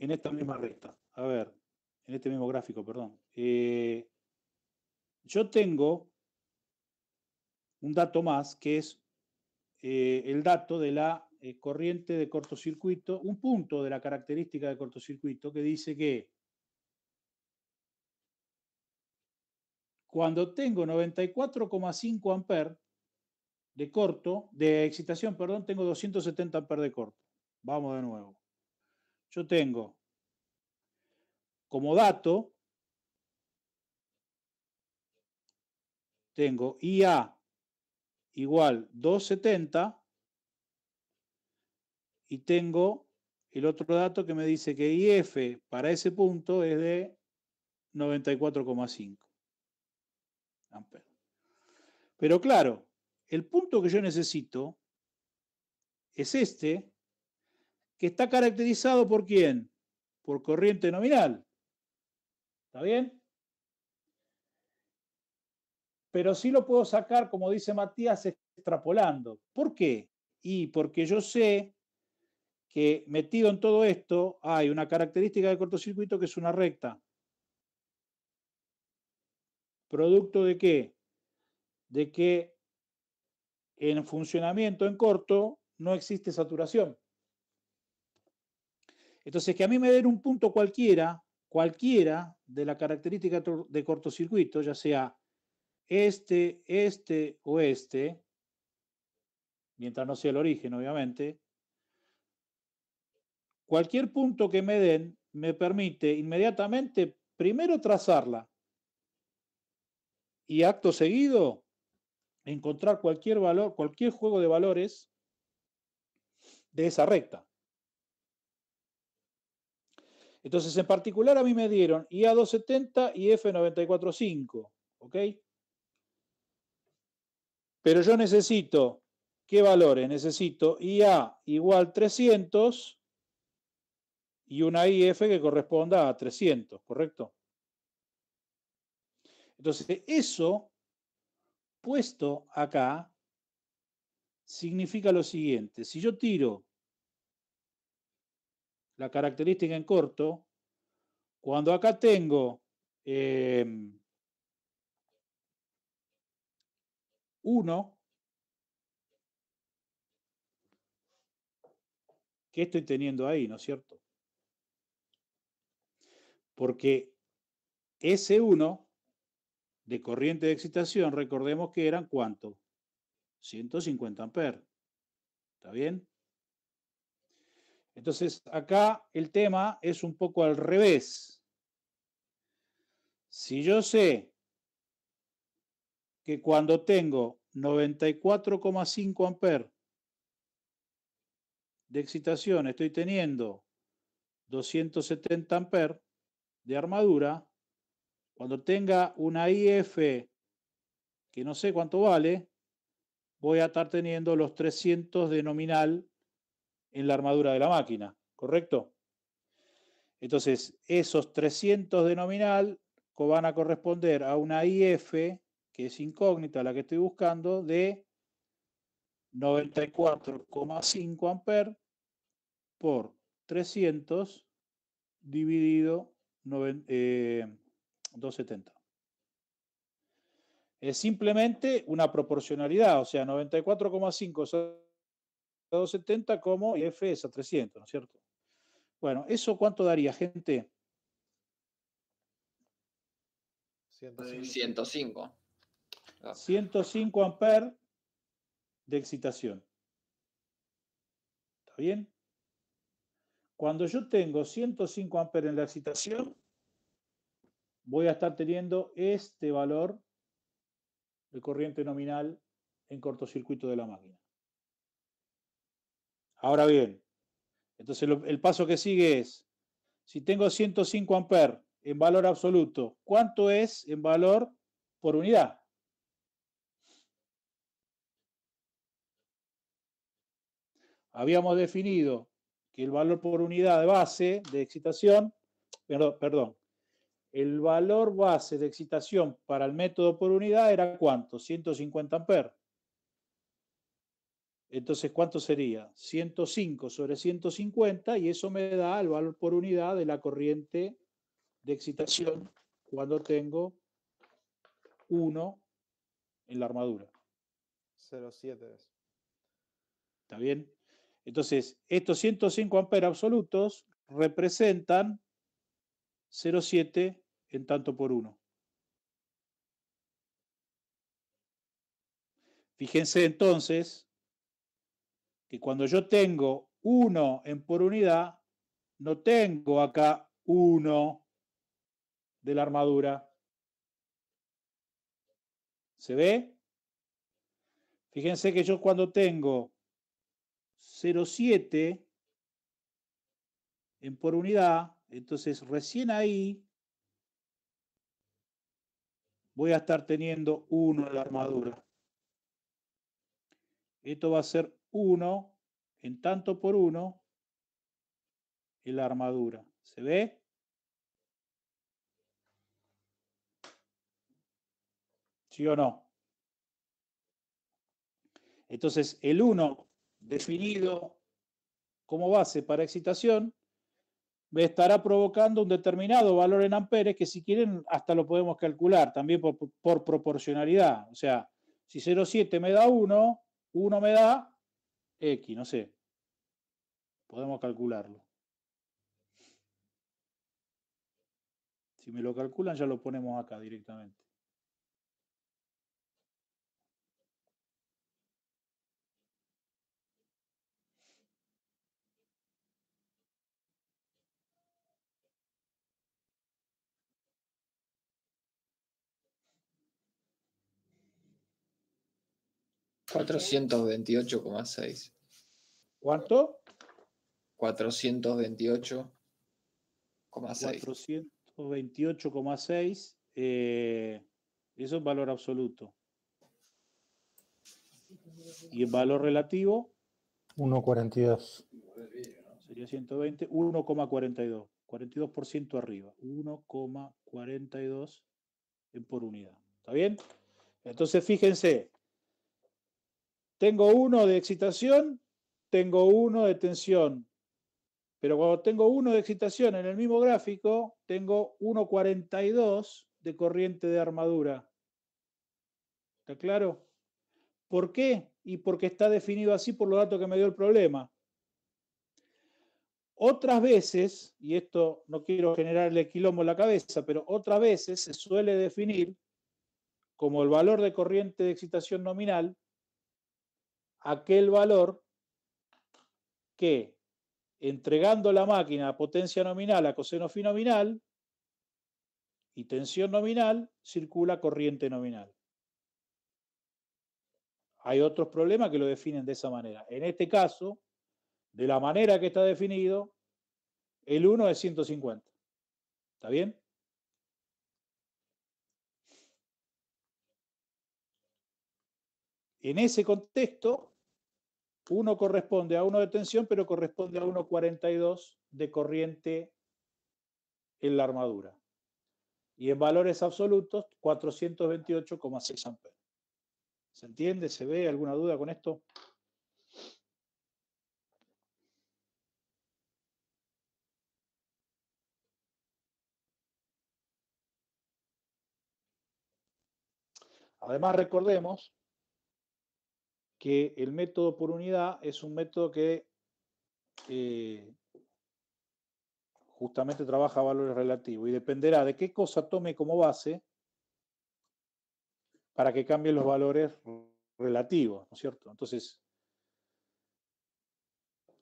en esta misma recta. A ver, en este mismo gráfico, perdón. Eh, yo tengo un dato más que es eh, el dato de la eh, corriente de cortocircuito, un punto de la característica de cortocircuito que dice que cuando tengo 94,5 amperes, de corto, de excitación, perdón, tengo 270 amperes de corto. Vamos de nuevo. Yo tengo como dato, tengo IA igual 270 y tengo el otro dato que me dice que IF para ese punto es de 94,5 amperes. Pero claro, el punto que yo necesito es este, que está caracterizado por quién? Por corriente nominal. ¿Está bien? Pero sí lo puedo sacar, como dice Matías, extrapolando. ¿Por qué? Y porque yo sé que metido en todo esto hay una característica de cortocircuito que es una recta. ¿Producto de qué? De que en funcionamiento en corto no existe saturación. Entonces, que a mí me den un punto cualquiera, cualquiera de la característica de cortocircuito, ya sea este, este o este, mientras no sea el origen, obviamente, cualquier punto que me den me permite inmediatamente primero trazarla y acto seguido encontrar cualquier valor, cualquier juego de valores de esa recta. Entonces, en particular a mí me dieron IA270 y F945, ¿ok? Pero yo necesito, ¿qué valores? Necesito IA igual 300 y una IF que corresponda a 300, ¿correcto? Entonces, eso puesto acá significa lo siguiente. Si yo tiro la característica en corto, cuando acá tengo 1, eh, ¿qué estoy teniendo ahí? ¿No es cierto? Porque ese 1 de corriente de excitación, recordemos que eran cuánto? 150 amperes. ¿Está bien? Entonces, acá el tema es un poco al revés. Si yo sé que cuando tengo 94,5 amperes de excitación estoy teniendo 270 amperes de armadura, cuando tenga una IF que no sé cuánto vale, voy a estar teniendo los 300 de nominal en la armadura de la máquina, ¿correcto? Entonces, esos 300 de nominal van a corresponder a una IF, que es incógnita, la que estoy buscando, de 94,5 amperes por 300 dividido eh, 270. Es simplemente una proporcionalidad, o sea, 94,5 es a 270 como F es a 300, ¿no es cierto? Bueno, ¿eso cuánto daría, gente? 105. 105, ah. amperes de excitación. ¿Está bien? Cuando yo tengo 105 amperes en la excitación, voy a estar teniendo este valor de corriente nominal en cortocircuito de la máquina. Ahora bien, entonces el paso que sigue es, si tengo 105 amperes en valor absoluto, ¿cuánto es en valor por unidad? Habíamos definido que el valor por unidad de base de excitación, perdón el valor base de excitación para el método por unidad era cuánto? 150 amperes. Entonces, ¿cuánto sería? 105 sobre 150 y eso me da el valor por unidad de la corriente de excitación cuando tengo 1 en la armadura. 0,7 ¿Está bien? Entonces, estos 105 amperes absolutos representan 0,7 en tanto por uno. Fíjense entonces que cuando yo tengo 1 en por unidad, no tengo acá uno de la armadura. ¿Se ve? Fíjense que yo cuando tengo 0,7 en por unidad, entonces recién ahí voy a estar teniendo uno en la armadura. Esto va a ser uno en tanto por uno en la armadura. ¿Se ve? ¿Sí o no? Entonces, el 1 definido como base para excitación me estará provocando un determinado valor en amperes que si quieren hasta lo podemos calcular también por, por proporcionalidad. O sea, si 0,7 me da 1, 1 me da X, no sé. Podemos calcularlo. Si me lo calculan ya lo ponemos acá directamente. 428,6. ¿Cuánto? 428,6. 428,6. Eh, eso es valor absoluto. ¿Y el valor relativo? 1,42. Sería 120, 1,42. 42% arriba. 1,42 por unidad. ¿Está bien? Entonces, fíjense, tengo uno de excitación, tengo uno de tensión. Pero cuando tengo uno de excitación en el mismo gráfico, tengo 1,42 de corriente de armadura. ¿Está claro? ¿Por qué? Y porque está definido así por los datos que me dio el problema. Otras veces, y esto no quiero generarle quilombo en la cabeza, pero otras veces se suele definir como el valor de corriente de excitación nominal aquel valor que entregando la máquina a potencia nominal a coseno nominal y tensión nominal, circula corriente nominal. Hay otros problemas que lo definen de esa manera. En este caso, de la manera que está definido, el 1 es 150. ¿Está bien? En ese contexto, uno corresponde a uno de tensión, pero corresponde a 1,42 de corriente en la armadura. Y en valores absolutos, 428,6 amperes. ¿Se entiende? ¿Se ve alguna duda con esto? Además, recordemos que el método por unidad es un método que eh, justamente trabaja valores relativos y dependerá de qué cosa tome como base para que cambien los valores relativos, cierto? Entonces,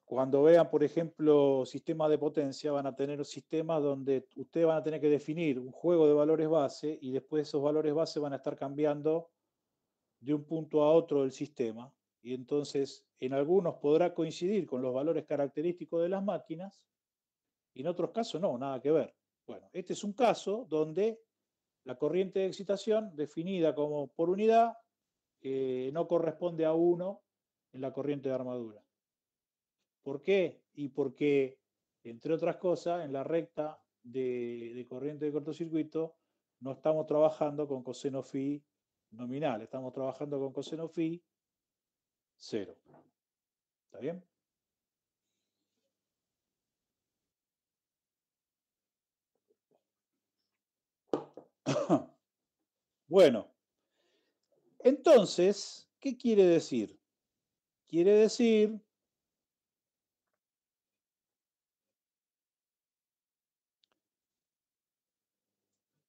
cuando vean, por ejemplo, sistemas de potencia, van a tener sistemas donde ustedes van a tener que definir un juego de valores base y después esos valores base van a estar cambiando de un punto a otro del sistema, y entonces en algunos podrá coincidir con los valores característicos de las máquinas, y en otros casos no, nada que ver. Bueno, este es un caso donde la corriente de excitación, definida como por unidad, eh, no corresponde a 1 en la corriente de armadura. ¿Por qué? Y porque, entre otras cosas, en la recta de, corriente de cortocircuito no estamos trabajando con coseno φ nominal, estamos trabajando con coseno phi, cero. ¿Está bien? Bueno, entonces, ¿qué quiere decir? Quiere decir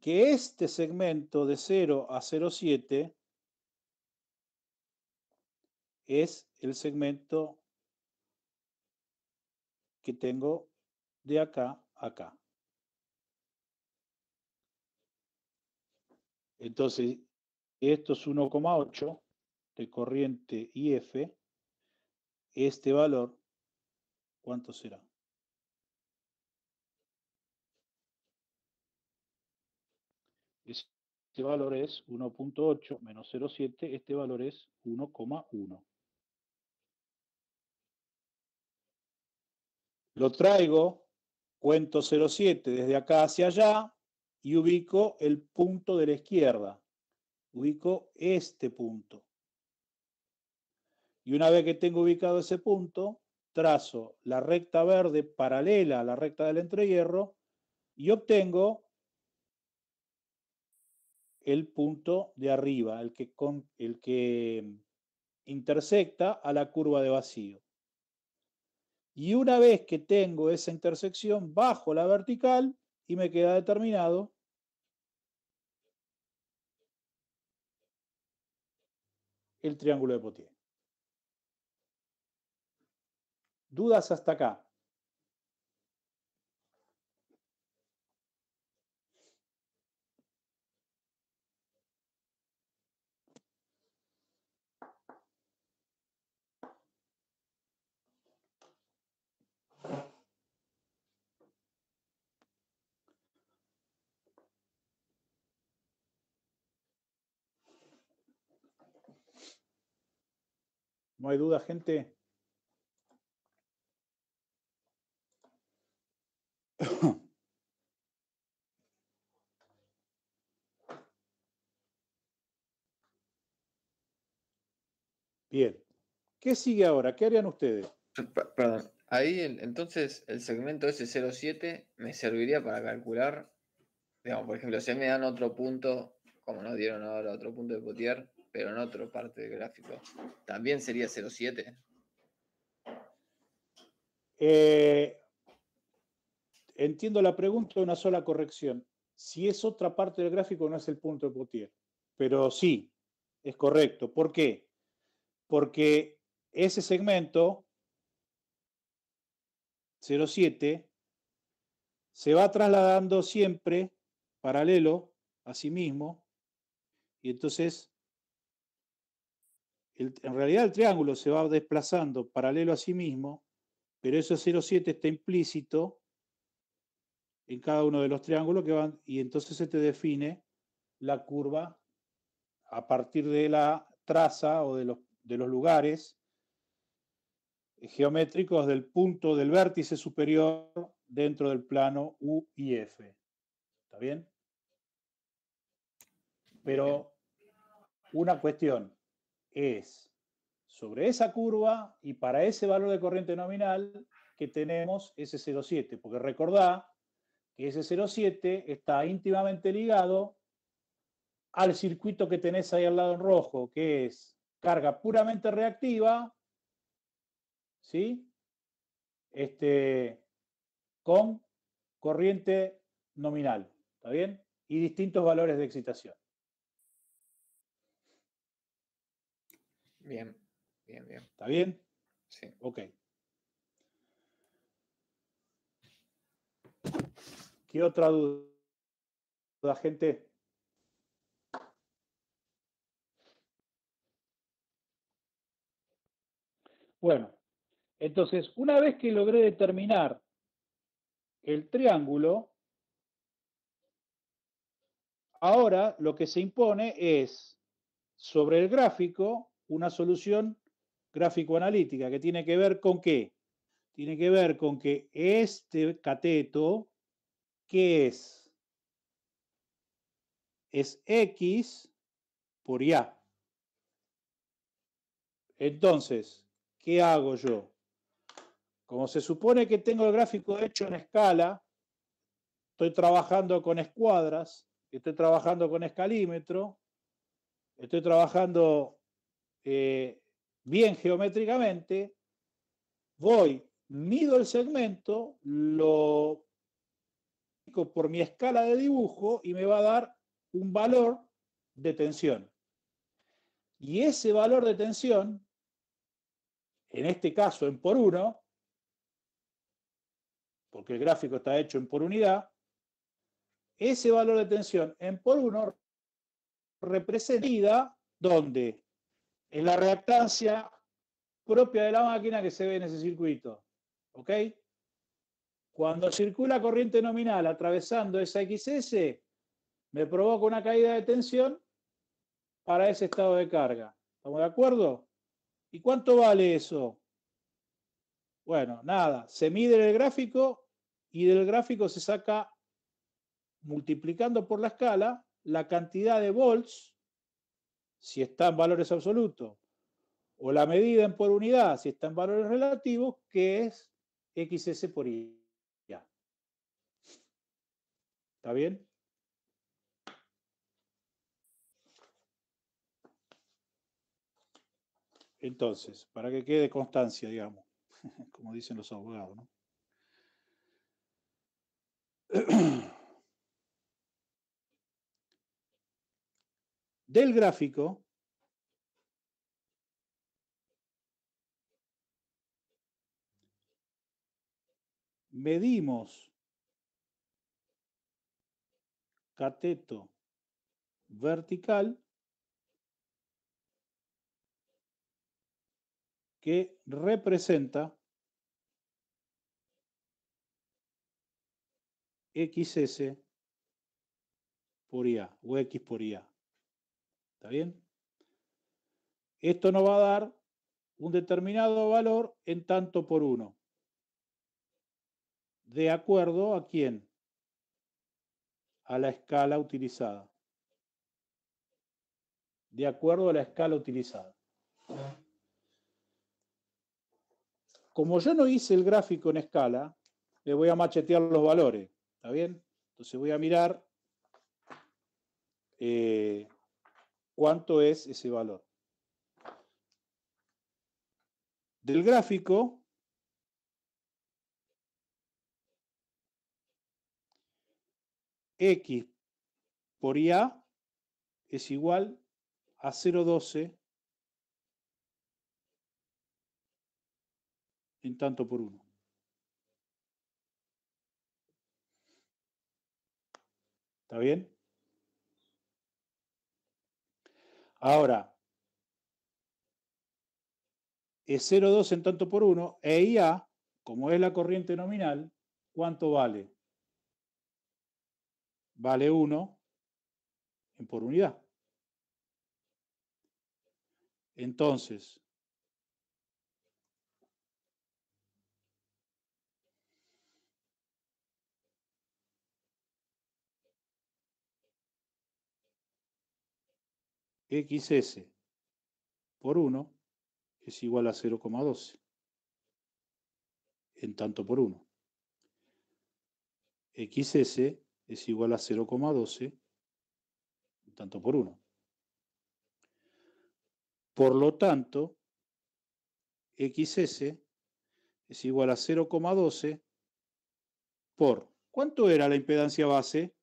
que este segmento de 0 a 0,7 es el segmento que tengo de acá a acá. Entonces, esto es 1,8 de corriente IF. Este valor, ¿cuánto será? Este valor es 1.8 menos 0.7, este valor es 1,1. Lo traigo, cuento 0.7 desde acá hacia allá y ubico el punto de la izquierda. Ubico este punto. Y una vez que tengo ubicado ese punto, trazo la recta verde paralela a la recta del entrehierro y obtengo el punto de arriba, el que, el que intersecta a la curva de vacío. Y una vez que tengo esa intersección, bajo la vertical y me queda determinado el triángulo de Potier. ¿Dudas hasta acá? ¿No hay duda, gente? Bien. ¿Qué sigue ahora? ¿Qué harían ustedes? Perdón. Ahí entonces el segmento s 07 me serviría para calcular, digamos, por ejemplo, si me dan otro punto, como nos dieron ahora otro punto de Potier, pero en otra parte del gráfico, también sería 0,7. Eh, entiendo la pregunta, de una sola corrección. Si es otra parte del gráfico, no es el punto de Potier. Pero sí, es correcto. ¿Por qué? Porque ese segmento 07 se va trasladando siempre paralelo a sí mismo y entonces en realidad el triángulo se va desplazando paralelo a sí mismo, pero ese 0,7 está implícito en cada uno de los triángulos que van, y entonces se te define la curva a partir de la traza o de los lugares geométricos del punto del vértice superior dentro del plano U y F. ¿Está bien? Pero una cuestión, es sobre esa curva y para ese valor de corriente nominal que tenemos ese 0,7, porque recordá que ese 0,7 está íntimamente ligado al circuito que tenés ahí al lado en rojo, que es carga puramente reactiva, ¿sí? Este, con corriente nominal, ¿está bien? Y distintos valores de excitación. Bien, bien, bien. ¿Está bien? Sí. Ok. ¿Qué otra duda, gente? Bueno, entonces, una vez que logré determinar el triángulo, ahora lo que se impone es, sobre el gráfico, una solución gráfico-analítica que tiene que ver con qué? Tiene que ver con que este cateto, ¿qué es? Es X por Y. Entonces, ¿qué hago yo? Como se supone que tengo el gráfico hecho en escala, estoy trabajando con escuadras, estoy trabajando con escalímetro, estoy trabajando eh, bien geométricamente, voy, mido el segmento, lo pico por mi escala de dibujo y me va a dar un valor de tensión. Y ese valor de tensión, en este caso en por uno, porque el gráfico está hecho en por unidad, ese valor de tensión en por 1 representa donde en la reactancia propia de la máquina que se ve en ese circuito. ¿Ok? Cuando circula corriente nominal atravesando esa XS, me provoca una caída de tensión para ese estado de carga. ¿Estamos de acuerdo? ¿Y cuánto vale eso? Bueno, nada, se mide en el gráfico y del gráfico se saca, multiplicando por la escala, la cantidad de volts si está en valores absolutos, o la medida en por unidad, si está en valores relativos, que es XS por Y. ¿Está bien? Entonces, para que quede constancia, digamos, como dicen los abogados, ¿no? del gráfico medimos cateto vertical que representa XS por IA o X por IA. ¿Está bien? Esto nos va a dar un determinado valor en tanto por uno. ¿De acuerdo a quién? A la escala utilizada. De acuerdo a la escala utilizada. Como yo no hice el gráfico en escala, le voy a machetear los valores. ¿Está bien? Entonces voy a mirar eh, cuánto es ese valor. Del gráfico, x por IA es igual a 0,12 en tanto por 1. ¿Está bien? Ahora, es 0,2 en tanto por 1, e IA, como es la corriente nominal, ¿cuánto vale? Vale 1 por unidad. Entonces, XS por 1 es igual a 0,12 en tanto por 1. XS es igual a 0,12 en tanto por 1. Por lo tanto, XS es igual a 0,12 por... ¿Cuánto era la impedancia base?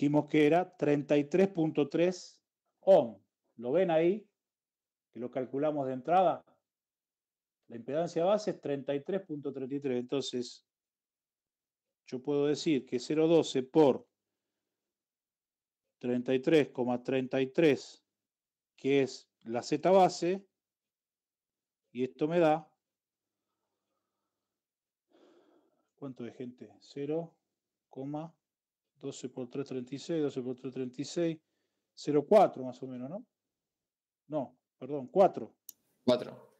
dijimos que era 33.3 ohm. ¿Lo ven ahí? Que lo calculamos de entrada. La impedancia base es 33.33. Entonces, yo puedo decir que 0.12 por 33,33, que es la Z base, y esto me da, ¿cuánto de gente? 0,33. 12 por 3, 36, 12 por 3, 36, 0,4 más o menos, ¿no? No, perdón, 4. 4.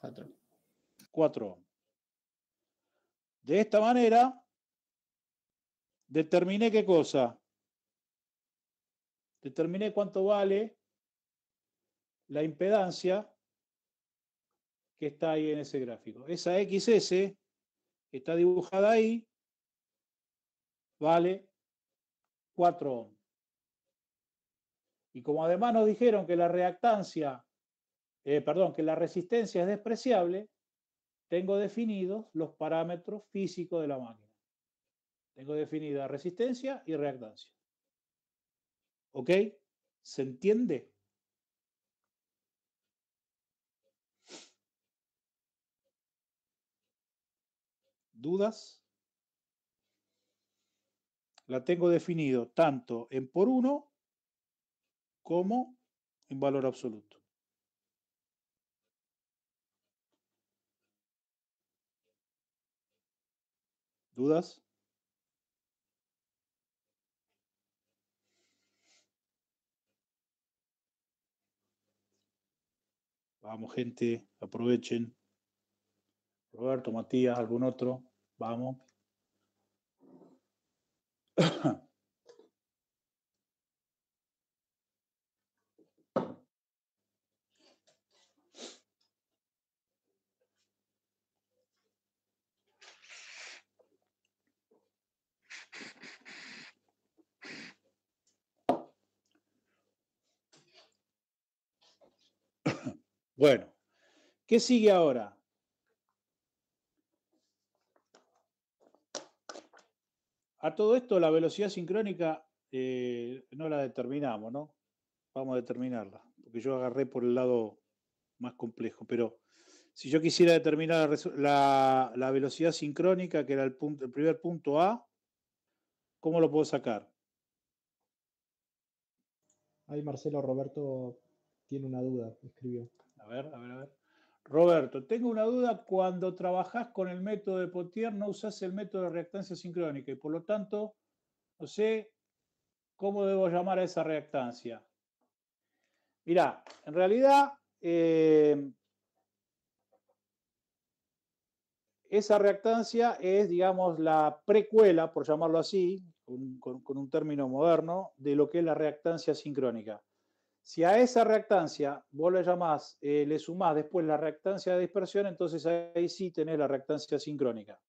4. 4. De esta manera, determiné qué cosa. Determiné cuánto vale la impedancia que está ahí en ese gráfico. Esa XS está dibujada ahí vale 4 ohms. Y como además nos dijeron que la reactancia, eh, perdón, que la resistencia es despreciable, tengo definidos los parámetros físicos de la máquina. Tengo definida resistencia y reactancia. ¿Ok? ¿Se entiende? ¿Dudas? la tengo definido tanto en por uno como en valor absoluto. ¿Dudas? Vamos, gente, aprovechen. Roberto, Matías, algún otro. Vamos. Bueno, ¿qué sigue ahora? A todo esto, la velocidad sincrónica eh, no la determinamos, ¿no? Vamos a determinarla, porque yo agarré por el lado más complejo, pero si yo quisiera determinar la, velocidad sincrónica, que era el, el primer punto A, ¿cómo lo puedo sacar? Ahí Marcelo Roberto tiene una duda, escribió. A ver, a ver, a ver. Roberto, tengo una duda, cuando trabajás con el método de Potier no usás el método de reactancia sincrónica y por lo tanto no sé cómo debo llamar a esa reactancia. Mirá, en realidad eh, esa reactancia es, digamos, la precuela, por llamarlo así, con un término moderno, de lo que es la reactancia sincrónica. Si a esa reactancia vos le llamás, eh, le sumás después la reactancia de dispersión, entonces ahí sí tenés la reactancia sincrónica.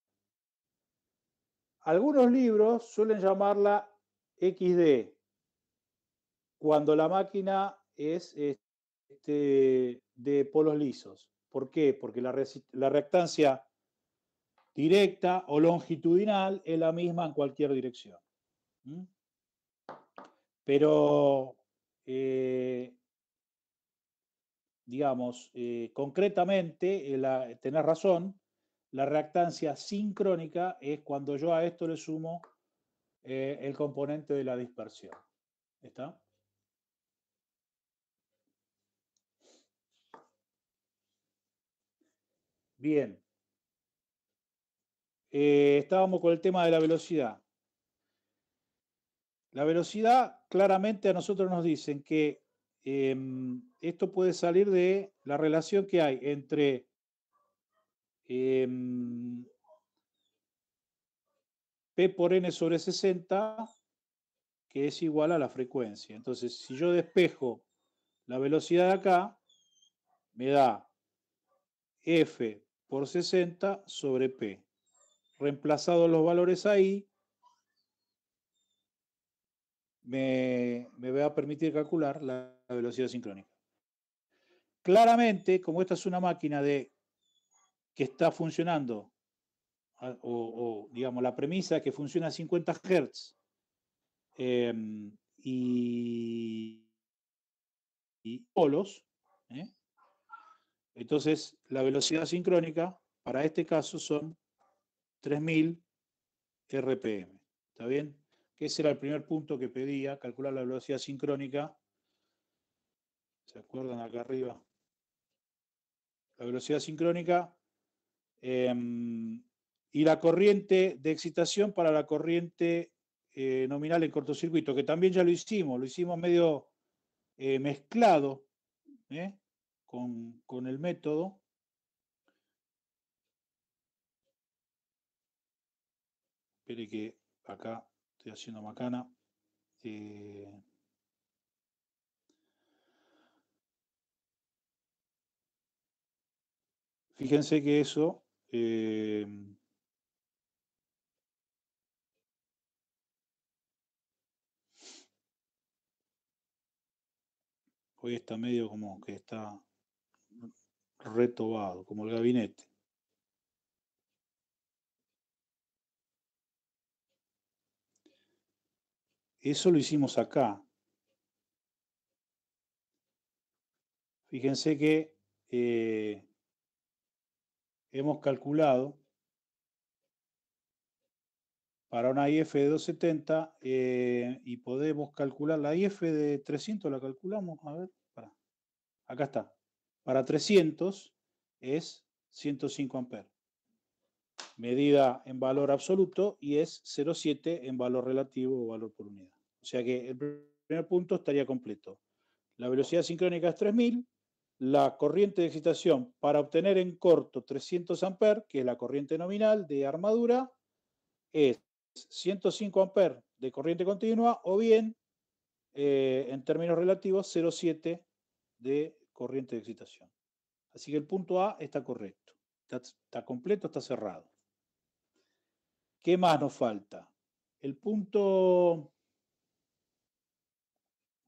Algunos libros suelen llamarla XD, cuando la máquina es este, de polos lisos. ¿Por qué? Porque la, reactancia directa o longitudinal es la misma en cualquier dirección. Pero eh, digamos, eh, concretamente, eh, la, tenés razón, la reactancia sincrónica es cuando yo a esto le sumo el componente de la dispersión. ¿Está? Bien. estábamos con el tema de la velocidad. La velocidad claramente a nosotros nos dicen que em, esto puede salir de la relación que hay entre em, P por n sobre 60, que es igual a la frecuencia. Entonces, si yo despejo la velocidad de acá, me da F por 60 sobre P. Reemplazados los valores ahí, me, me va a permitir calcular la, velocidad sincrónica. Claramente, como esta es una máquina de, que está funcionando, ah, o, digamos la premisa que funciona a 50 Hz, em, y, polos, ¿eh? entonces la velocidad sincrónica para este caso son 3000 RPM. ¿Está bien? que ese era el primer punto que pedía, calcular la velocidad sincrónica. ¿Se acuerdan acá arriba? La velocidad sincrónica em, y la corriente de excitación para la corriente eh, nominal en cortocircuito, que también ya lo hicimos, lo hicimos medio eh, mezclado ¿eh? con, con el método. Espere que acá estoy haciendo macana. Eh, fíjense que eso eh, hoy está medio como que está mm, retobado, como el gabinete. Eso lo hicimos acá. Fíjense que eh, hemos calculado para una IF de 270 eh, y podemos calcular la IF de 300, la calculamos, a ver, acá está. Para 300 es 105 amperes medida en valor absoluto y es 0,7 en valor relativo o valor por unidad. O sea que el primer punto estaría completo. La velocidad sincrónica es 3000, la corriente de excitación para obtener en corto 300 amperes, que es la corriente nominal de armadura, es 105 amperes de corriente continua o bien, eh, en términos relativos, 0,7 de corriente de excitación. Así que el punto A está correcto, está completo, está cerrado. ¿Qué más nos falta? El punto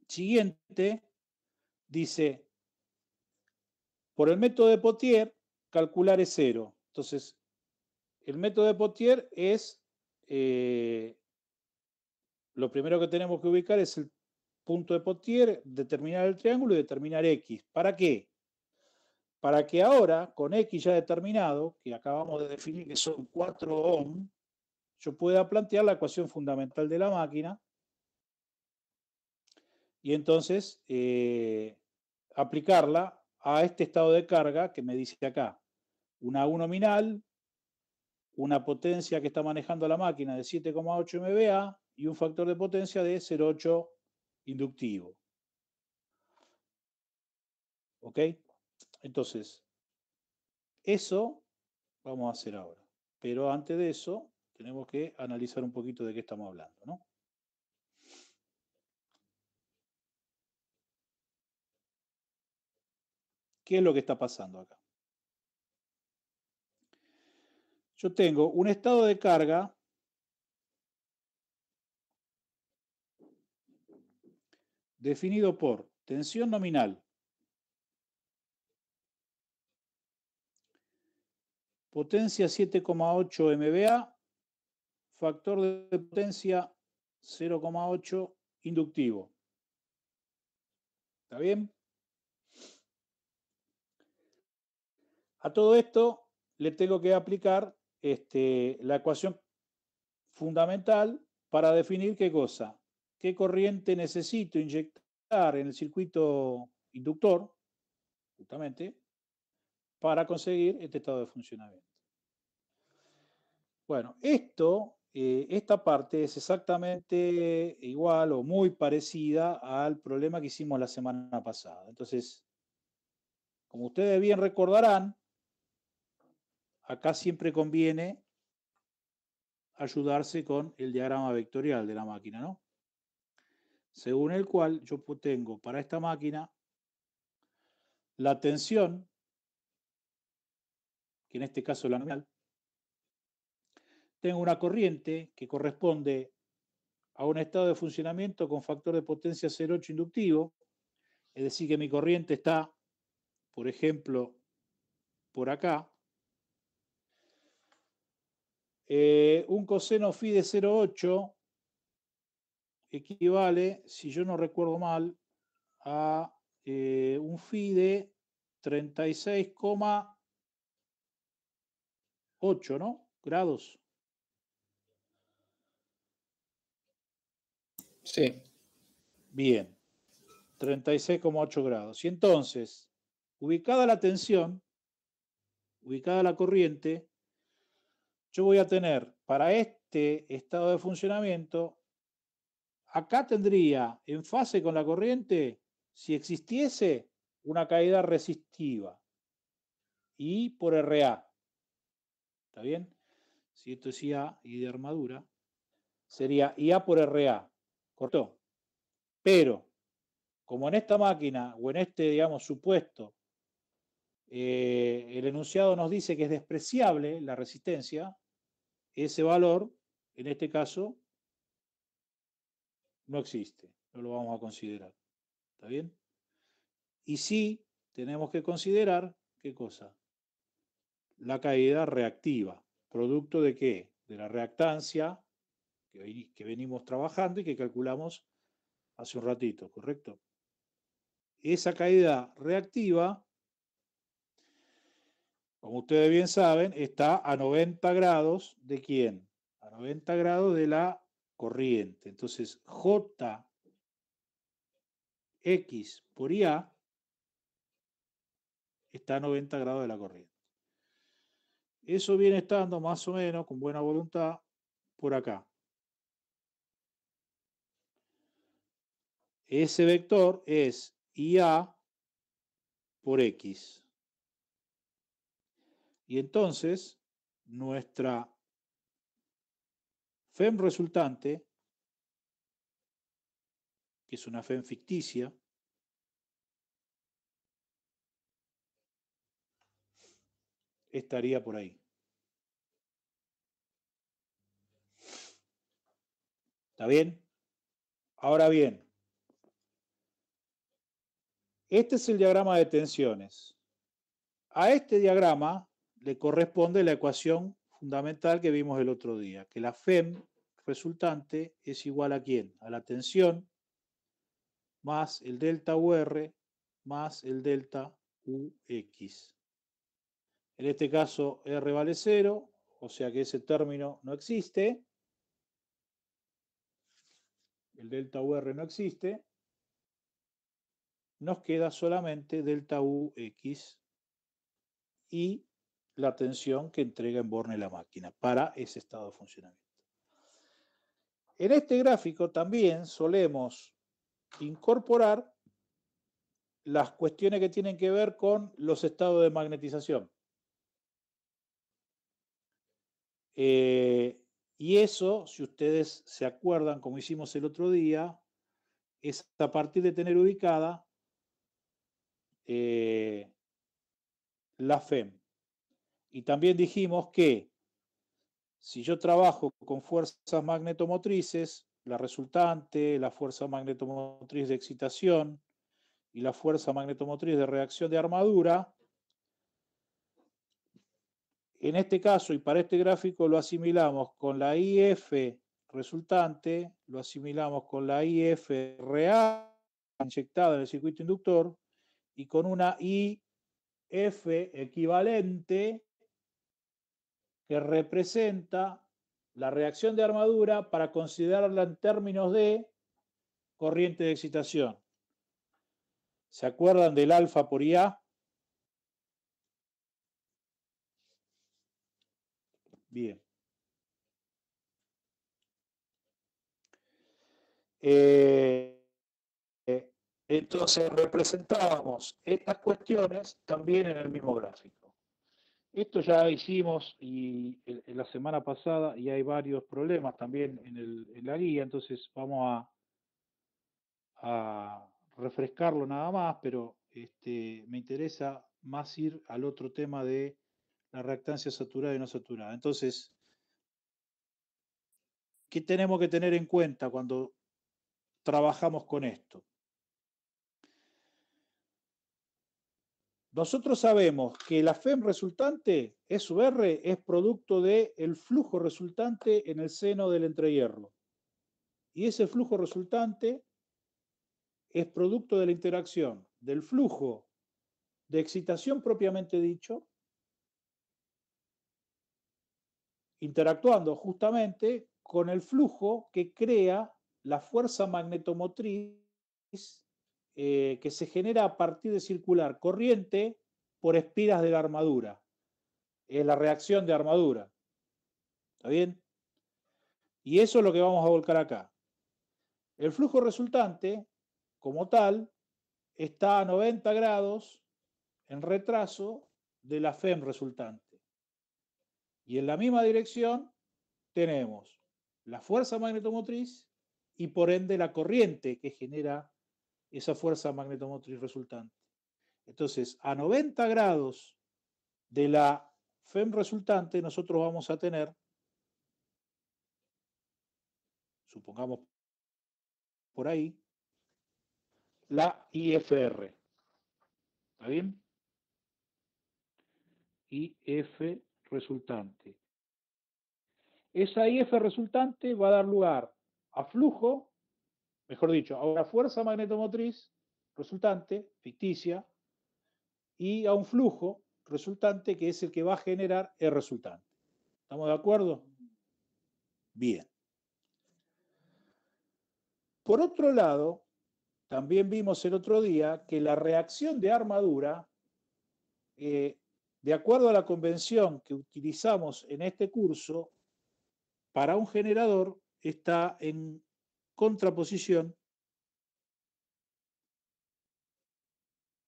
siguiente dice, por el método de Potier, calcular es cero. Entonces, el método de Potier es, eh, lo primero que tenemos que ubicar es el punto de Potier, determinar el triángulo y determinar X. ¿Para qué? Para que ahora, con X ya determinado, que acabamos de definir que son 4 ohms, yo pueda plantear la ecuación fundamental de la máquina y entonces eh, aplicarla a este estado de carga que me dice acá. Una U nominal, una potencia que está manejando la máquina de 7,8 MBA y un factor de potencia de 0,8 inductivo. ¿Ok? Entonces, eso vamos a hacer ahora. Pero antes de eso, tenemos que analizar un poquito de qué estamos hablando, ¿no? ¿Qué es lo que está pasando acá? Yo tengo un estado de carga definido por tensión nominal, potencia 7,8 MBA factor de potencia 0,8 inductivo. ¿Está bien? A todo esto le tengo que aplicar este, la ecuación fundamental para definir qué cosa, qué corriente necesito inyectar en el circuito inductor, justamente, para conseguir este estado de funcionamiento. Bueno, esto eh, esta parte es exactamente igual o muy parecida al problema que hicimos la semana pasada. Entonces, como ustedes bien recordarán, acá siempre conviene ayudarse con el diagrama vectorial de la máquina, ¿no? Según el cual yo tengo para esta máquina la tensión, que en este caso es la nominal, tengo una corriente que corresponde a un estado de funcionamiento con factor de potencia 0,8 inductivo, es decir, que mi corriente está, por ejemplo, por acá, eh, un coseno phi de 0,8 equivale, si yo no recuerdo mal, a eh, un phi de 36,8 ¿no? grados. Sí. Bien. 36,8 grados. Y entonces, ubicada la tensión, ubicada la corriente, yo voy a tener para este estado de funcionamiento, acá tendría en fase con la corriente, si existiese, una caída resistiva y por RA. ¿Está bien? Si esto es IA y de armadura, sería IA por RA cortó. Pero, como en esta máquina o en este, digamos, supuesto, eh, el enunciado nos dice que es despreciable la resistencia, ese valor, en este caso, no existe, no lo vamos a considerar. ¿Está bien? Y sí tenemos que considerar, ¿qué cosa? La caída reactiva, producto de qué? De la reactancia que, venimos trabajando y que calculamos hace un ratito, ¿correcto? Esa caída reactiva, como ustedes bien saben, está a 90 grados de quién? A 90 grados de la corriente. Entonces, Jx por IA está a 90 grados de la corriente. Eso viene estando más o menos con buena voluntad por acá. Ese vector es IA por X. Y entonces nuestra FEM resultante, que es una FEM ficticia, estaría por ahí. ¿Está bien? Ahora bien, este es el diagrama de tensiones. A este diagrama le corresponde la ecuación fundamental que vimos el otro día, que la FEM resultante es igual a quién? A la tensión más el delta UR más el delta UX. En este caso R vale cero, o sea que ese término no existe. El delta UR no existe nos queda solamente delta U X y la tensión que entrega en Borne la máquina para ese estado de funcionamiento. En este gráfico también solemos incorporar las cuestiones que tienen que ver con los estados de magnetización. Eh, y eso, si ustedes se acuerdan, como hicimos el otro día, es a partir de tener ubicada eh, la FEM. Y también dijimos que si yo trabajo con fuerzas magnetomotrices, la resultante, la fuerza magnetomotriz de excitación y la fuerza magnetomotriz de reacción de armadura, en este caso y para este gráfico lo asimilamos con la IF resultante, lo asimilamos con la IF real inyectada en el circuito inductor y con una IF equivalente que representa la reacción de armadura para considerarla en términos de corriente de excitación. ¿Se acuerdan del alfa por IA? Bien. Eh, entonces representábamos estas cuestiones también en el mismo gráfico. Esto ya hicimos y eh, en la semana pasada y hay varios problemas también en, la guía, entonces vamos a, refrescarlo nada más, pero este, me interesa más ir al otro tema de la reactancia saturada y no saturada. Entonces, ¿qué tenemos que tener en cuenta cuando trabajamos con esto? Nosotros sabemos que la FEM resultante, SUR, es producto del el flujo resultante en el seno del entrehierro. Y ese flujo resultante es producto de la interacción del flujo de excitación propiamente dicho, interactuando justamente con el flujo que crea la fuerza magnetomotriz eh, que se genera a partir de circular corriente por espiras de la armadura. Es la reacción de armadura. ¿Está bien? Y eso es lo que vamos a volcar acá. El flujo resultante, como tal, está a 90 grados en retraso de la FEM resultante. Y en la misma dirección tenemos la fuerza magnetomotriz y por ende la corriente que genera esa fuerza magnetomotriz resultante. Entonces, a 90 grados de la FEM resultante, nosotros vamos a tener, supongamos por ahí, la IFR. ¿Está bien? IF resultante. Esa IF resultante va a dar lugar a flujo mejor dicho, a una fuerza magnetomotriz resultante, ficticia, y a un flujo resultante que es el que va a generar el resultante. ¿Estamos de acuerdo? Bien. Por otro lado, también vimos el otro día que la reacción de armadura, eh, de acuerdo a la convención que utilizamos en este curso, para un generador está en contraposición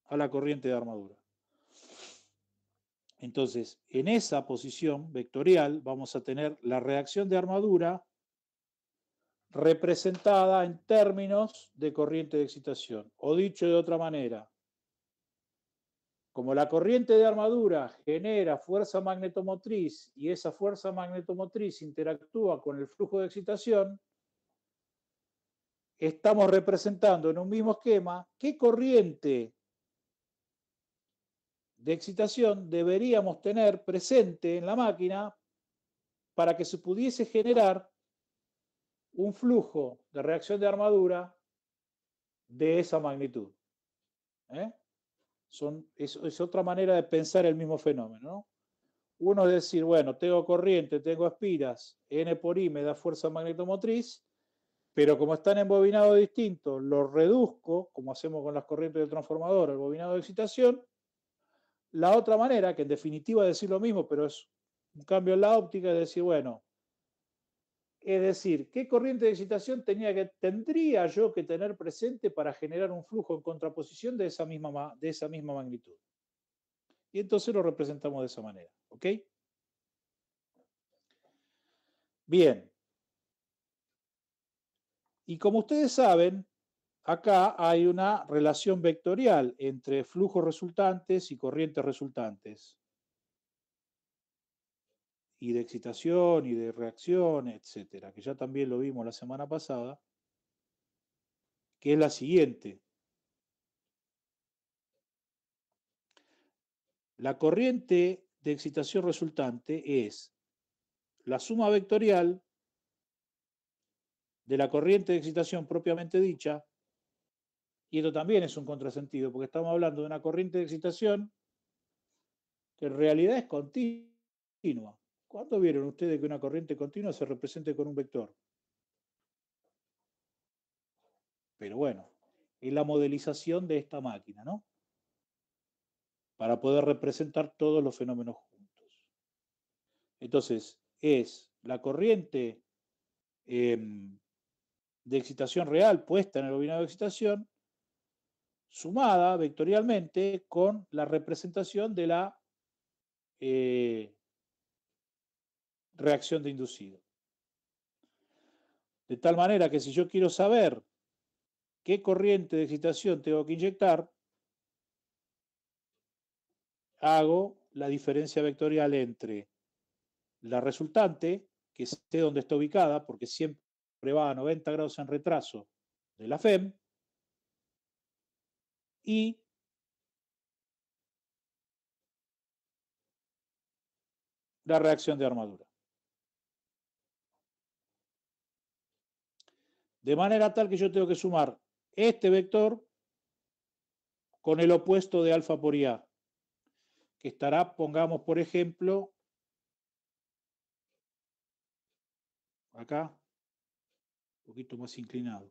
a la corriente de armadura. Entonces, en esa posición vectorial vamos a tener la reacción de armadura representada en términos de corriente de excitación. O dicho de otra manera, como la corriente de armadura genera fuerza magnetomotriz y esa fuerza magnetomotriz interactúa con el flujo de excitación, estamos representando en un mismo esquema qué corriente de excitación deberíamos tener presente en la máquina para que se pudiese generar un flujo de reacción de armadura de esa magnitud. ¿Eh? Son, es, otra manera de pensar el mismo fenómeno. Uno es decir, bueno, tengo corriente, tengo espiras, N por I me da fuerza magnetomotriz, pero como están en bobinado distinto, los reduzco, como hacemos con las corrientes del transformador, al bobinado de excitación. La otra manera, que en definitiva es decir lo mismo, pero es un cambio en la óptica, es decir, bueno, es decir, ¿qué corriente de excitación tenía que, tendría yo que tener presente para generar un flujo en contraposición de esa, misma, de esa misma magnitud? Y entonces lo representamos de esa manera, ¿ok? Bien, y como ustedes saben, acá hay una relación vectorial entre flujos resultantes y corrientes resultantes. Y de excitación y de reacción, etcétera, que ya también lo vimos la semana pasada, que es la siguiente. La corriente de excitación resultante es la suma vectorial de la corriente de excitación propiamente dicha, y esto también es un contrasentido, porque estamos hablando de una corriente de excitación que en realidad es continua. ¿Cuándo vieron ustedes que una corriente continua se represente con un vector? Pero bueno, es la modelización de esta máquina, ¿no? Para poder representar todos los fenómenos juntos. Entonces, es la corriente em, de excitación real puesta en el bobinado de excitación, sumada vectorialmente con la representación de la eh, reacción de inducido. De tal manera que si yo quiero saber qué corriente de excitación tengo que inyectar, hago la diferencia vectorial entre la resultante, que sé dónde está ubicada, porque siempre va a 90 grados en retraso de la FEM y la reacción de armadura. De manera tal que yo tengo que sumar este vector con el opuesto de alfa por IA, que estará, pongamos por ejemplo, acá, un poquito más inclinado.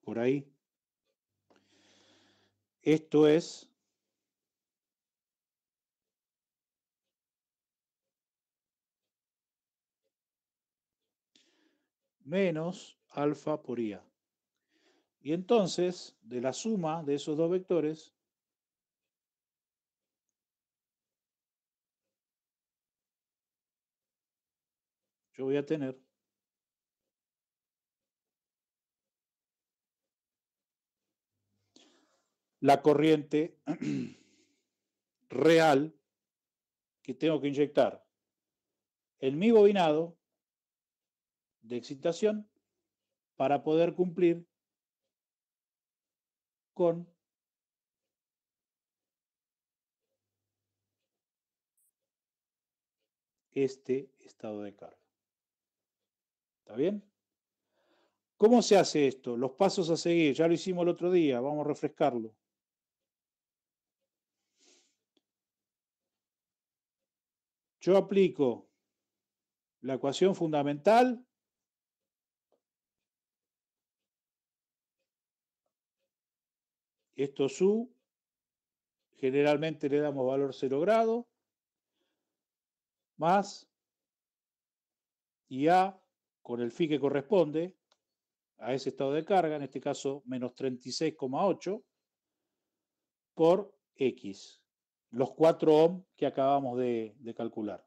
Por ahí. Esto es menos alfa por IA. Y entonces, de la suma de esos dos vectores, voy a tener. La corriente real que tengo que inyectar en mi bobinado de excitación para poder cumplir con este estado de carga bien? ¿Cómo se hace esto? Los pasos a seguir, ya lo hicimos el otro día, vamos a refrescarlo. Yo aplico la ecuación fundamental Esto su, generalmente le damos valor 0 grado, más y A con el FI que corresponde a ese estado de carga, en este caso menos 36,8, por X, los 4 ohm que acabamos de, de calcular.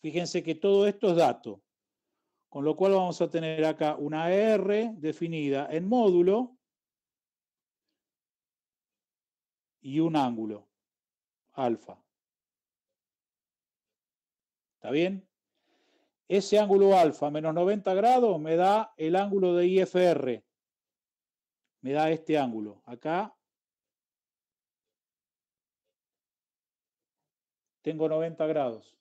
Fíjense que todo esto es dato, con lo cual vamos a tener acá una R definida en módulo y un ángulo, alfa. ¿Está bien? ese ángulo alfa menos 90 grados me da el ángulo de IFR. Me da este ángulo. Acá tengo 90 grados.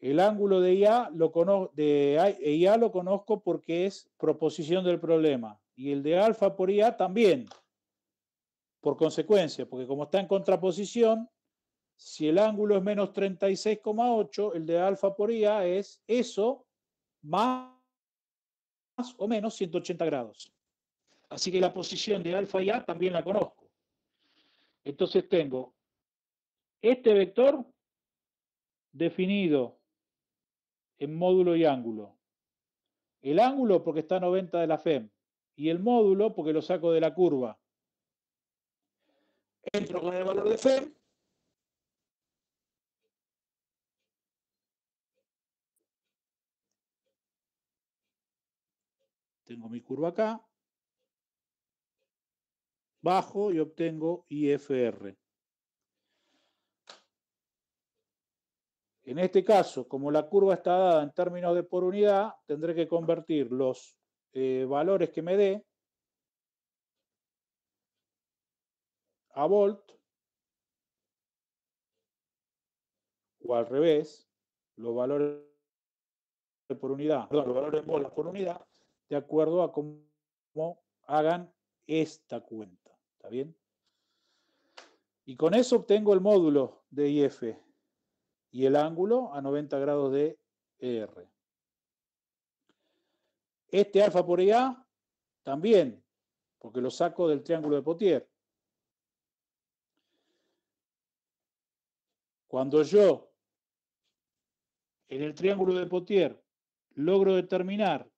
El ángulo de IA, lo de IA lo conozco porque es proposición del problema. Y el de alfa por IA también. Por consecuencia, porque como está en contraposición, si el ángulo es menos 36,8, el de alfa por IA es eso más, o menos 180 grados. Así que la posición de alfa y A también la conozco. Entonces tengo este vector definido en módulo y ángulo. El ángulo porque está a 90 de la FEM y el módulo porque lo saco de la curva. Entro con el valor de FEM Tengo mi curva acá, bajo y obtengo IFR. En este caso, como la curva está dada en términos de por unidad, tendré que convertir los eh, valores que me dé a volt o al revés, los valores por unidad, los valores por unidad de acuerdo a cómo, hagan esta cuenta. ¿Está bien? Y con eso obtengo el módulo de IF y el ángulo a 90 grados de ER. Este alfa por IA también, porque lo saco del triángulo de Potier. Cuando yo en el triángulo de Potier logro determinar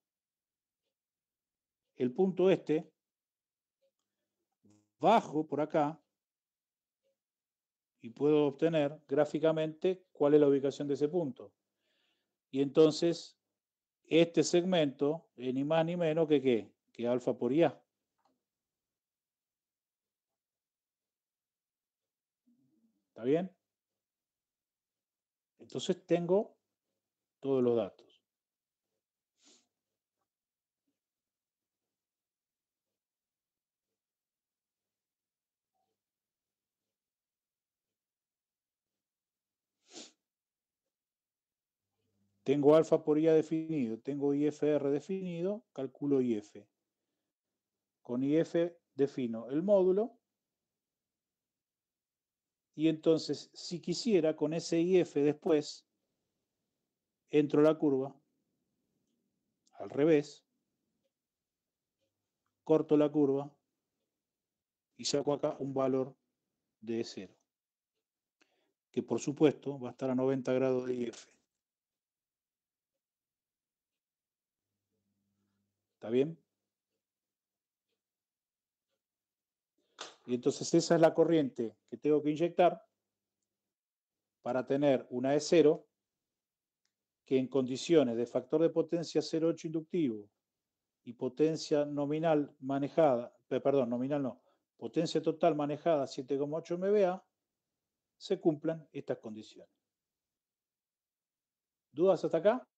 el punto este, bajo por acá, y puedo obtener gráficamente cuál es la ubicación de ese punto. Y entonces, este segmento es eh, ni más ni menos que qué? Que alfa por IA. ¿Está bien? Entonces tengo todos los datos. Tengo alfa por IA definido, tengo IFR definido, calculo IF. Con IF defino el módulo. Y entonces, si quisiera, con ese IF después, entro la curva al revés, corto la curva y saco acá un valor de 0, que por supuesto va a estar a 90 grados de IF. ¿Está bien? Y entonces esa es la corriente que tengo que inyectar para tener una E0 que en condiciones de factor de potencia 0,8 inductivo y potencia nominal manejada, perdón, nominal no, potencia total manejada 7,8 MBA, se cumplan estas condiciones. ¿Dudas hasta acá?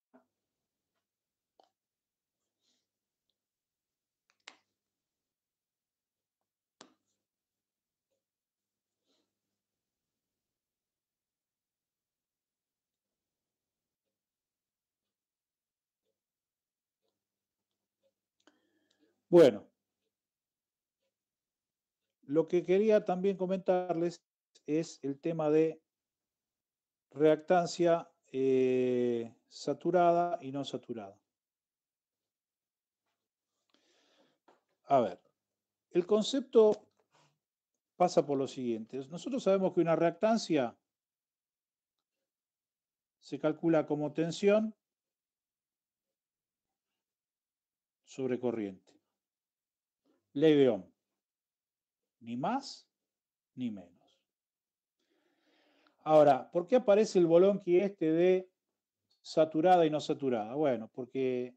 Bueno, lo que quería también comentarles es el tema de reactancia eh, saturada y no saturada. A ver, el concepto pasa por lo siguiente. Nosotros sabemos que una reactancia se calcula como tensión sobre corriente. Ohm. Ni más ni menos. Ahora, ¿por qué aparece el bolonqui este de saturada y no saturada? Bueno, porque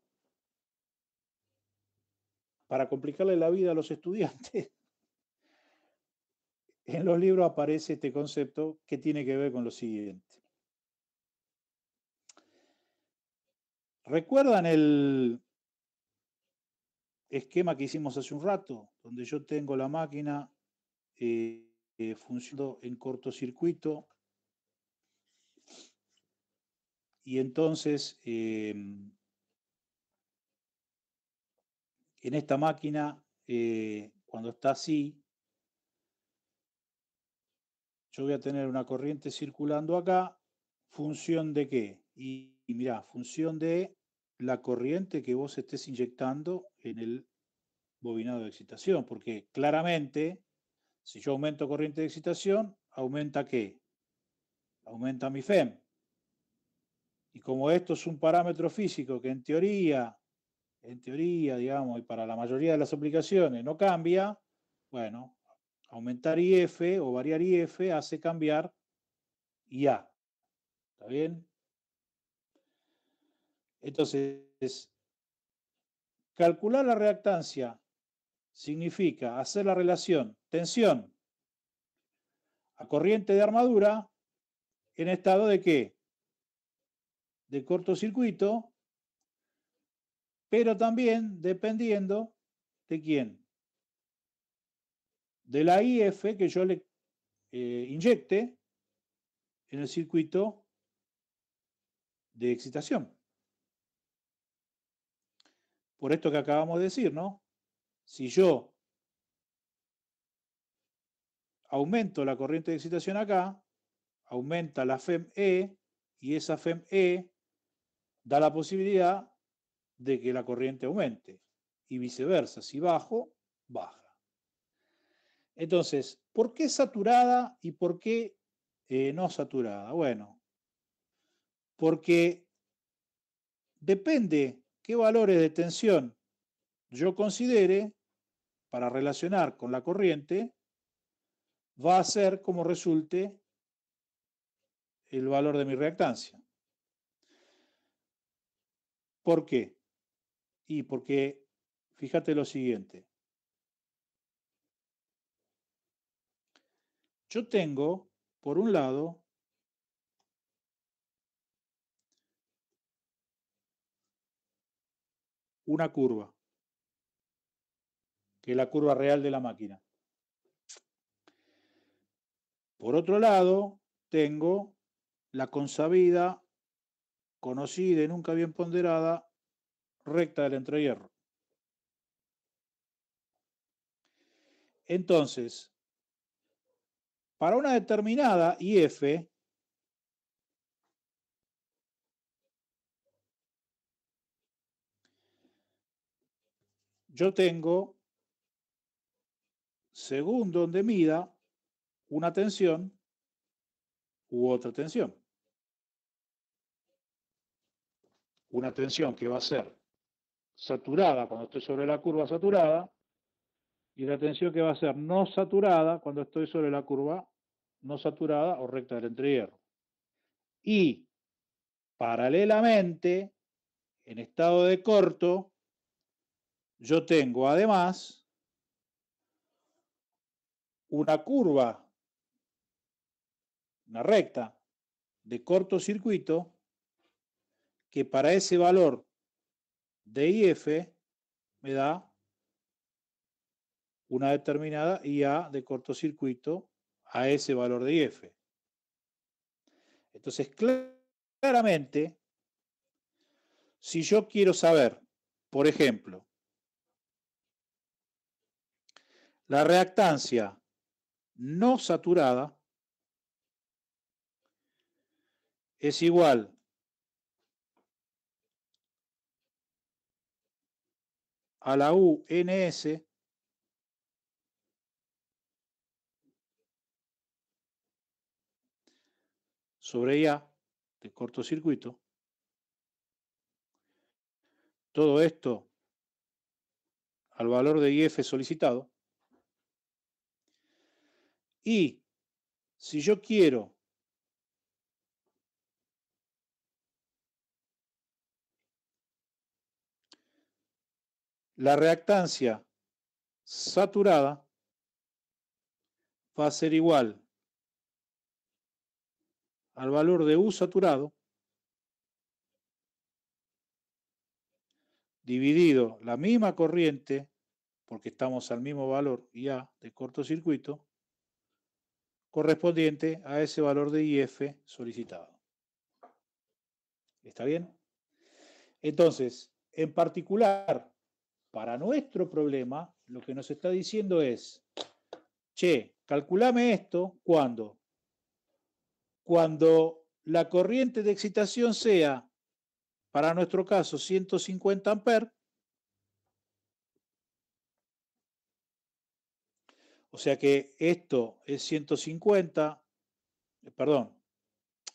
para complicarle la vida a los estudiantes, en los libros aparece este concepto que tiene que ver con lo siguiente. ¿Recuerdan el, esquema que hicimos hace un rato, donde yo tengo la máquina eh, eh, funcionando en cortocircuito y entonces em, en esta máquina, eh, cuando está así, yo voy a tener una corriente circulando acá, función de qué? Y, mira función de la corriente que vos estés inyectando en el bobinado de excitación, porque claramente, si yo aumento corriente de excitación, aumenta qué? Aumenta mi FEM. Y como esto es un parámetro físico que en teoría, en teoría, digamos, y para la mayoría de las aplicaciones no cambia, bueno, aumentar IF o variar IF hace cambiar IA. ¿Está bien? Entonces, calcular la reactancia significa hacer la relación tensión a corriente de armadura en estado de qué? De cortocircuito, pero también dependiendo de quién. De la IF que yo le eh, inyecte en el circuito de excitación por esto que acabamos de decir, ¿no? Si yo aumento la corriente de excitación acá, aumenta la FEME e, y esa FEME e da la posibilidad de que la corriente aumente y viceversa, si bajo, baja. Entonces, ¿por qué saturada y por qué eh, no saturada? Bueno, porque depende qué valores de tensión yo considere para relacionar con la corriente va a ser como resulte el valor de mi reactancia. ¿Por qué? Y porque, fíjate lo siguiente. Yo tengo, por un lado, una curva, que es la curva real de la máquina. Por otro lado, tengo la consabida, conocida y nunca bien ponderada, recta del entrehierro. Entonces, para una determinada IF, yo tengo, según donde mida, una tensión u otra tensión. Una tensión que va a ser saturada cuando estoy sobre la curva saturada y la tensión que va a ser no saturada cuando estoy sobre la curva no saturada o recta del entrehierro. Y paralelamente, en estado de corto, yo tengo además una curva, una recta de cortocircuito que para ese valor de IF me da una determinada IA de cortocircuito a ese valor de IF. Entonces, claramente, si yo quiero saber, por ejemplo, la reactancia no saturada es igual a la UNS sobre IA de cortocircuito. Todo esto al valor de IF solicitado. Y si yo quiero la reactancia saturada, va a ser igual al valor de U saturado dividido la misma corriente, porque estamos al mismo valor IA de cortocircuito, correspondiente a ese valor de IF solicitado. ¿Está bien? Entonces, en particular, para nuestro problema, lo que nos está diciendo es, che, calculame esto cuando, cuando la corriente de excitación sea, para nuestro caso, 150 amperes, O sea que esto es 150, eh, perdón,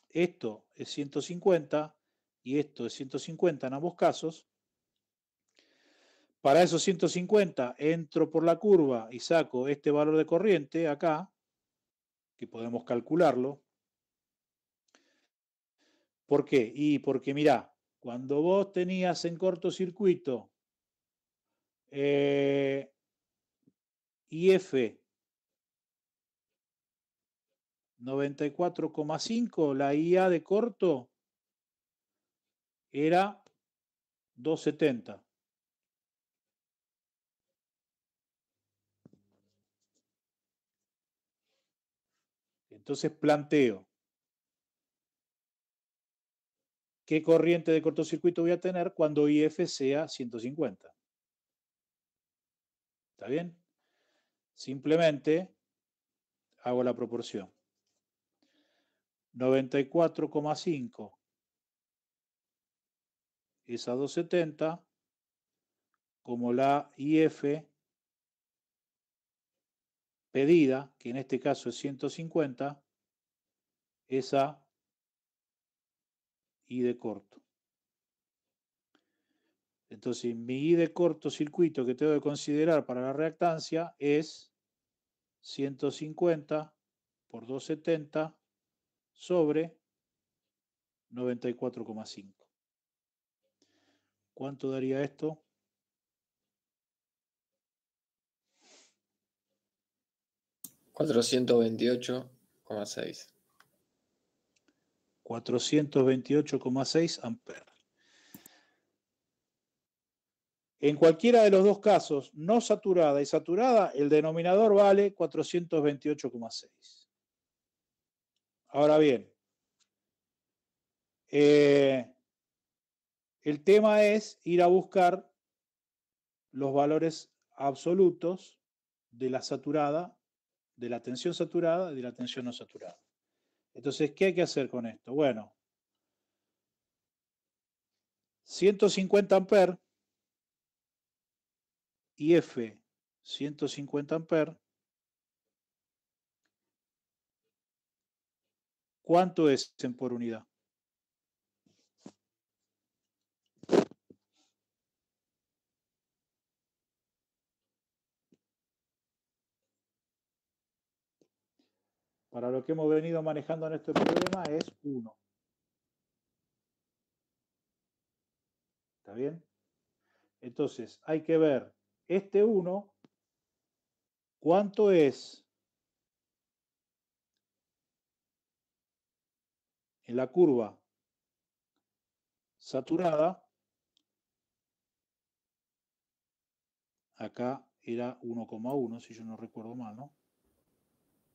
esto es 150 y esto es 150 en ambos casos. Para esos 150 entro por la curva y saco este valor de corriente acá, que podemos calcularlo. ¿Por qué? Y porque mirá, cuando vos tenías en cortocircuito eh, IF 94,5. La IA de corto era 270. Entonces planteo, ¿qué corriente de cortocircuito voy a tener cuando IF sea 150? ¿Está bien? Simplemente hago la proporción. 94,5. a 270, como la IF pedida, que en este caso es 150, esa I de corto. Entonces, mi I de corto circuito que tengo que considerar para la reactancia es 150 por 270 sobre 94,5. ¿Cuánto daría esto? 428,6. 428,6 amperes. En cualquiera de los dos casos, no saturada y saturada, el denominador vale 428,6. Ahora bien, eh, el tema es ir a buscar los valores absolutos de la saturada, de la tensión saturada y de la tensión no saturada. Entonces, ¿qué hay que hacer con esto? Bueno, 150 amperes, F, 150 amperes, ¿Cuánto es en por unidad? Para lo que hemos venido manejando en este problema es 1. ¿Está bien? Entonces, hay que ver este 1, cuánto es en la curva saturada, acá era 1,1, si yo no recuerdo mal, ¿no?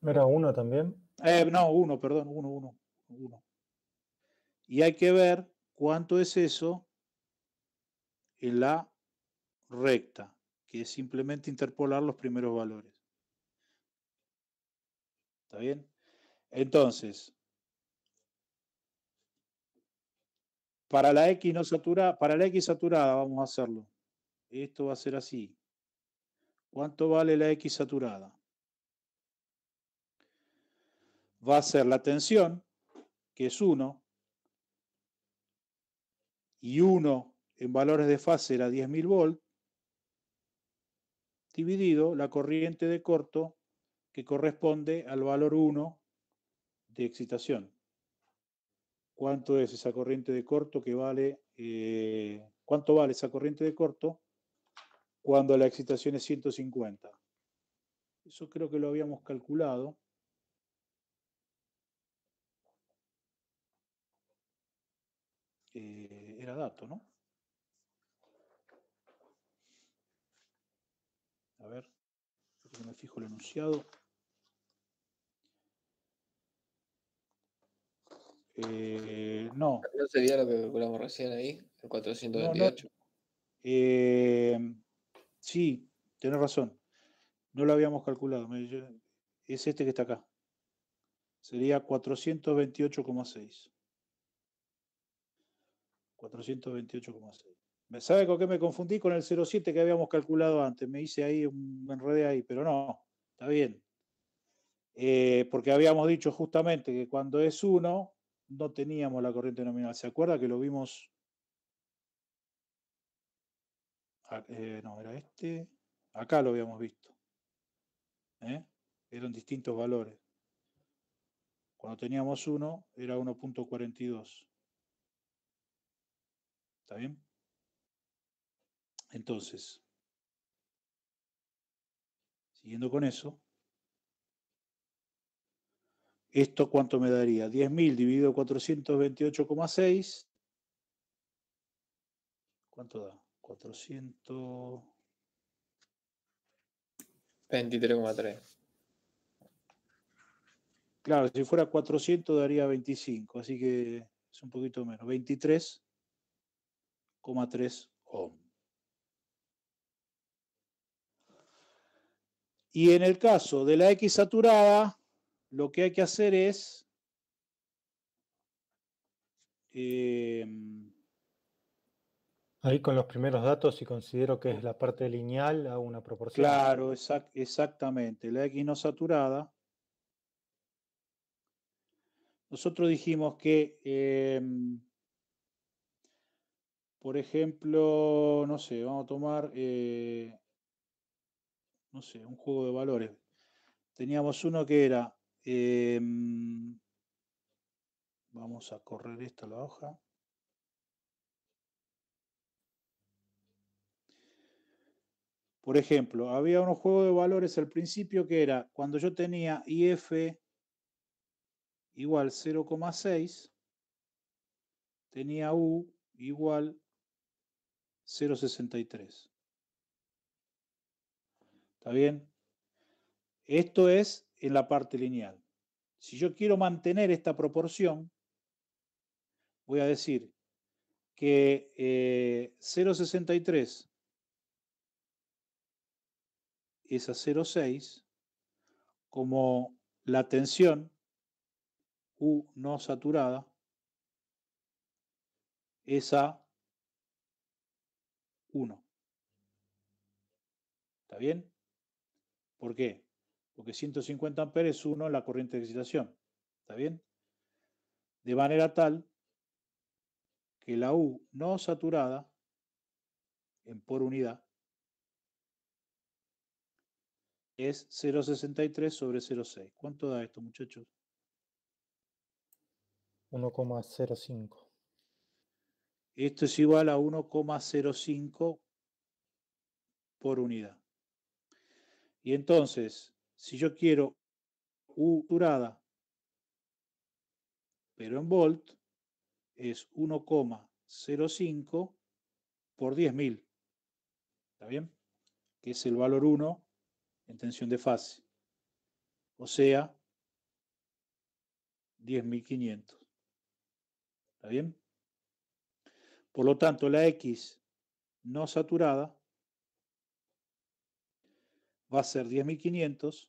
era 1 también? Eh, no, 1, perdón, 1, 1, 1. Y hay que ver cuánto es eso en la recta, que es simplemente interpolar los primeros valores. ¿Está bien? Entonces, Para la X saturada, para la saturada vamos a hacerlo. Esto va a ser así. ¿Cuánto vale la X saturada? Va a ser la tensión, que es 1, y 1 en valores de fase era 10.000 volts, dividido la corriente de corto que corresponde al valor 1 de excitación cuánto es esa corriente de corto que vale, eh, cuánto vale esa corriente de corto cuando la excitación es 150. Eso creo que lo habíamos calculado. Eh, era dato, ¿no? A ver, me fijo el enunciado. Eh, no. sería lo que calculamos recién ahí? El 428. Eh, sí, tenés razón. No lo habíamos calculado. Es este que está acá. Sería 428,6. 428,6. ¿Me sabe con qué me confundí? Con el 07 que habíamos calculado antes. Me hice ahí, un, me ahí, pero no, está bien. Eh, porque habíamos dicho justamente que cuando es 1, no teníamos la corriente nominal. ¿Se acuerda que lo vimos? Ah, eh, no, era este. Acá lo habíamos visto. ¿eh? Eran distintos valores. Cuando teníamos uno, era 1.42. ¿Está bien? Entonces, siguiendo con eso, ¿Esto cuánto me daría? 10.000 dividido 428,6. ¿Cuánto da? 400... 23,3. Claro, si fuera 400 daría 25, así que es un poquito menos. 23,3 ohm. Y en el caso de la X saturada, lo que hay que hacer es em, Ahí con los primeros datos, si considero que es la parte lineal, a una proporción. Claro, exactamente. La X no saturada. Nosotros dijimos que, em, por ejemplo, no sé, vamos a tomar, eh, no sé, un juego de valores. Teníamos uno que era Em, vamos a correr esta la hoja. Por ejemplo, había unos juegos de valores al principio que era cuando yo tenía IF igual 0,6, tenía U igual 0,63. ¿Está bien? Esto es en la parte lineal. Si yo quiero mantener esta proporción, voy a decir que 0,63 eh, es a 0,6 como la tensión U no saturada es a 1. ¿Está bien? ¿Por qué? porque 150 amperes es 1 en la corriente de excitación. ¿Está bien? De manera tal que la U no saturada en por unidad es 0,63 sobre 0,6. ¿Cuánto da esto, muchachos? 1,05. Esto es igual a 1,05 por unidad. Y entonces, si yo quiero U durada, pero en volt, es 1,05 por 10.000. ¿Está bien? Que es el valor 1 en tensión de fase. O sea, 10.500. ¿Está bien? Por lo tanto, la X no saturada va a ser 10.500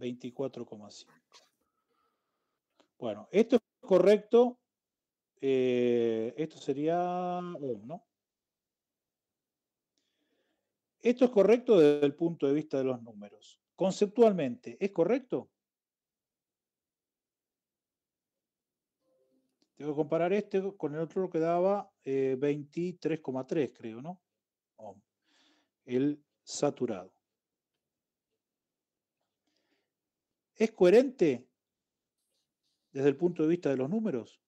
24,5. Bueno, esto es correcto. Eh, esto sería 1. Esto es correcto desde el punto de vista de los números. Conceptualmente, ¿es correcto? Tengo que comparar este con el otro que daba 23,3, eh, creo, ¿no? Oh, el saturado. ¿Es coherente desde el punto de vista de los números?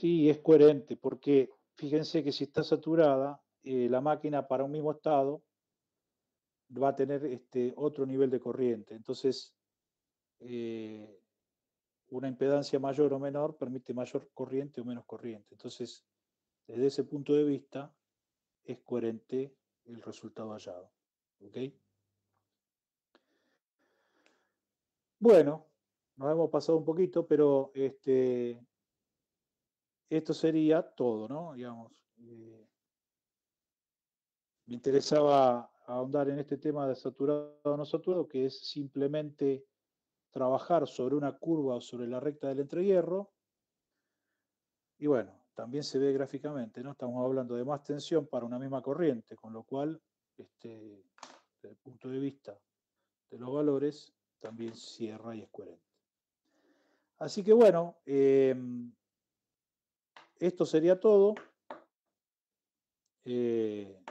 Sí, es coherente, porque fíjense que si está saturada, eh, la máquina para un mismo estado va a tener este, otro nivel de corriente. Entonces, eh, una impedancia mayor o menor permite mayor corriente o menos corriente. Entonces, desde ese punto de vista, es coherente el resultado hallado. ¿Ok? Bueno, nos hemos pasado un poquito, pero este, esto sería todo, ¿no? Digamos, eh, me interesaba ahondar en este tema de saturado o no saturado, que es simplemente trabajar sobre una curva o sobre la recta del entrehierro. Y bueno, también se ve gráficamente, ¿no? Estamos hablando de más tensión para una misma corriente, con lo cual, este, desde el punto de vista de los valores, también cierra y es coherente. Así que bueno, em, esto sería todo. Eh,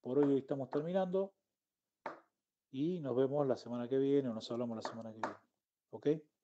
por hoy, estamos terminando. Y nos vemos la semana que viene o nos hablamos la semana que viene. ¿Ok?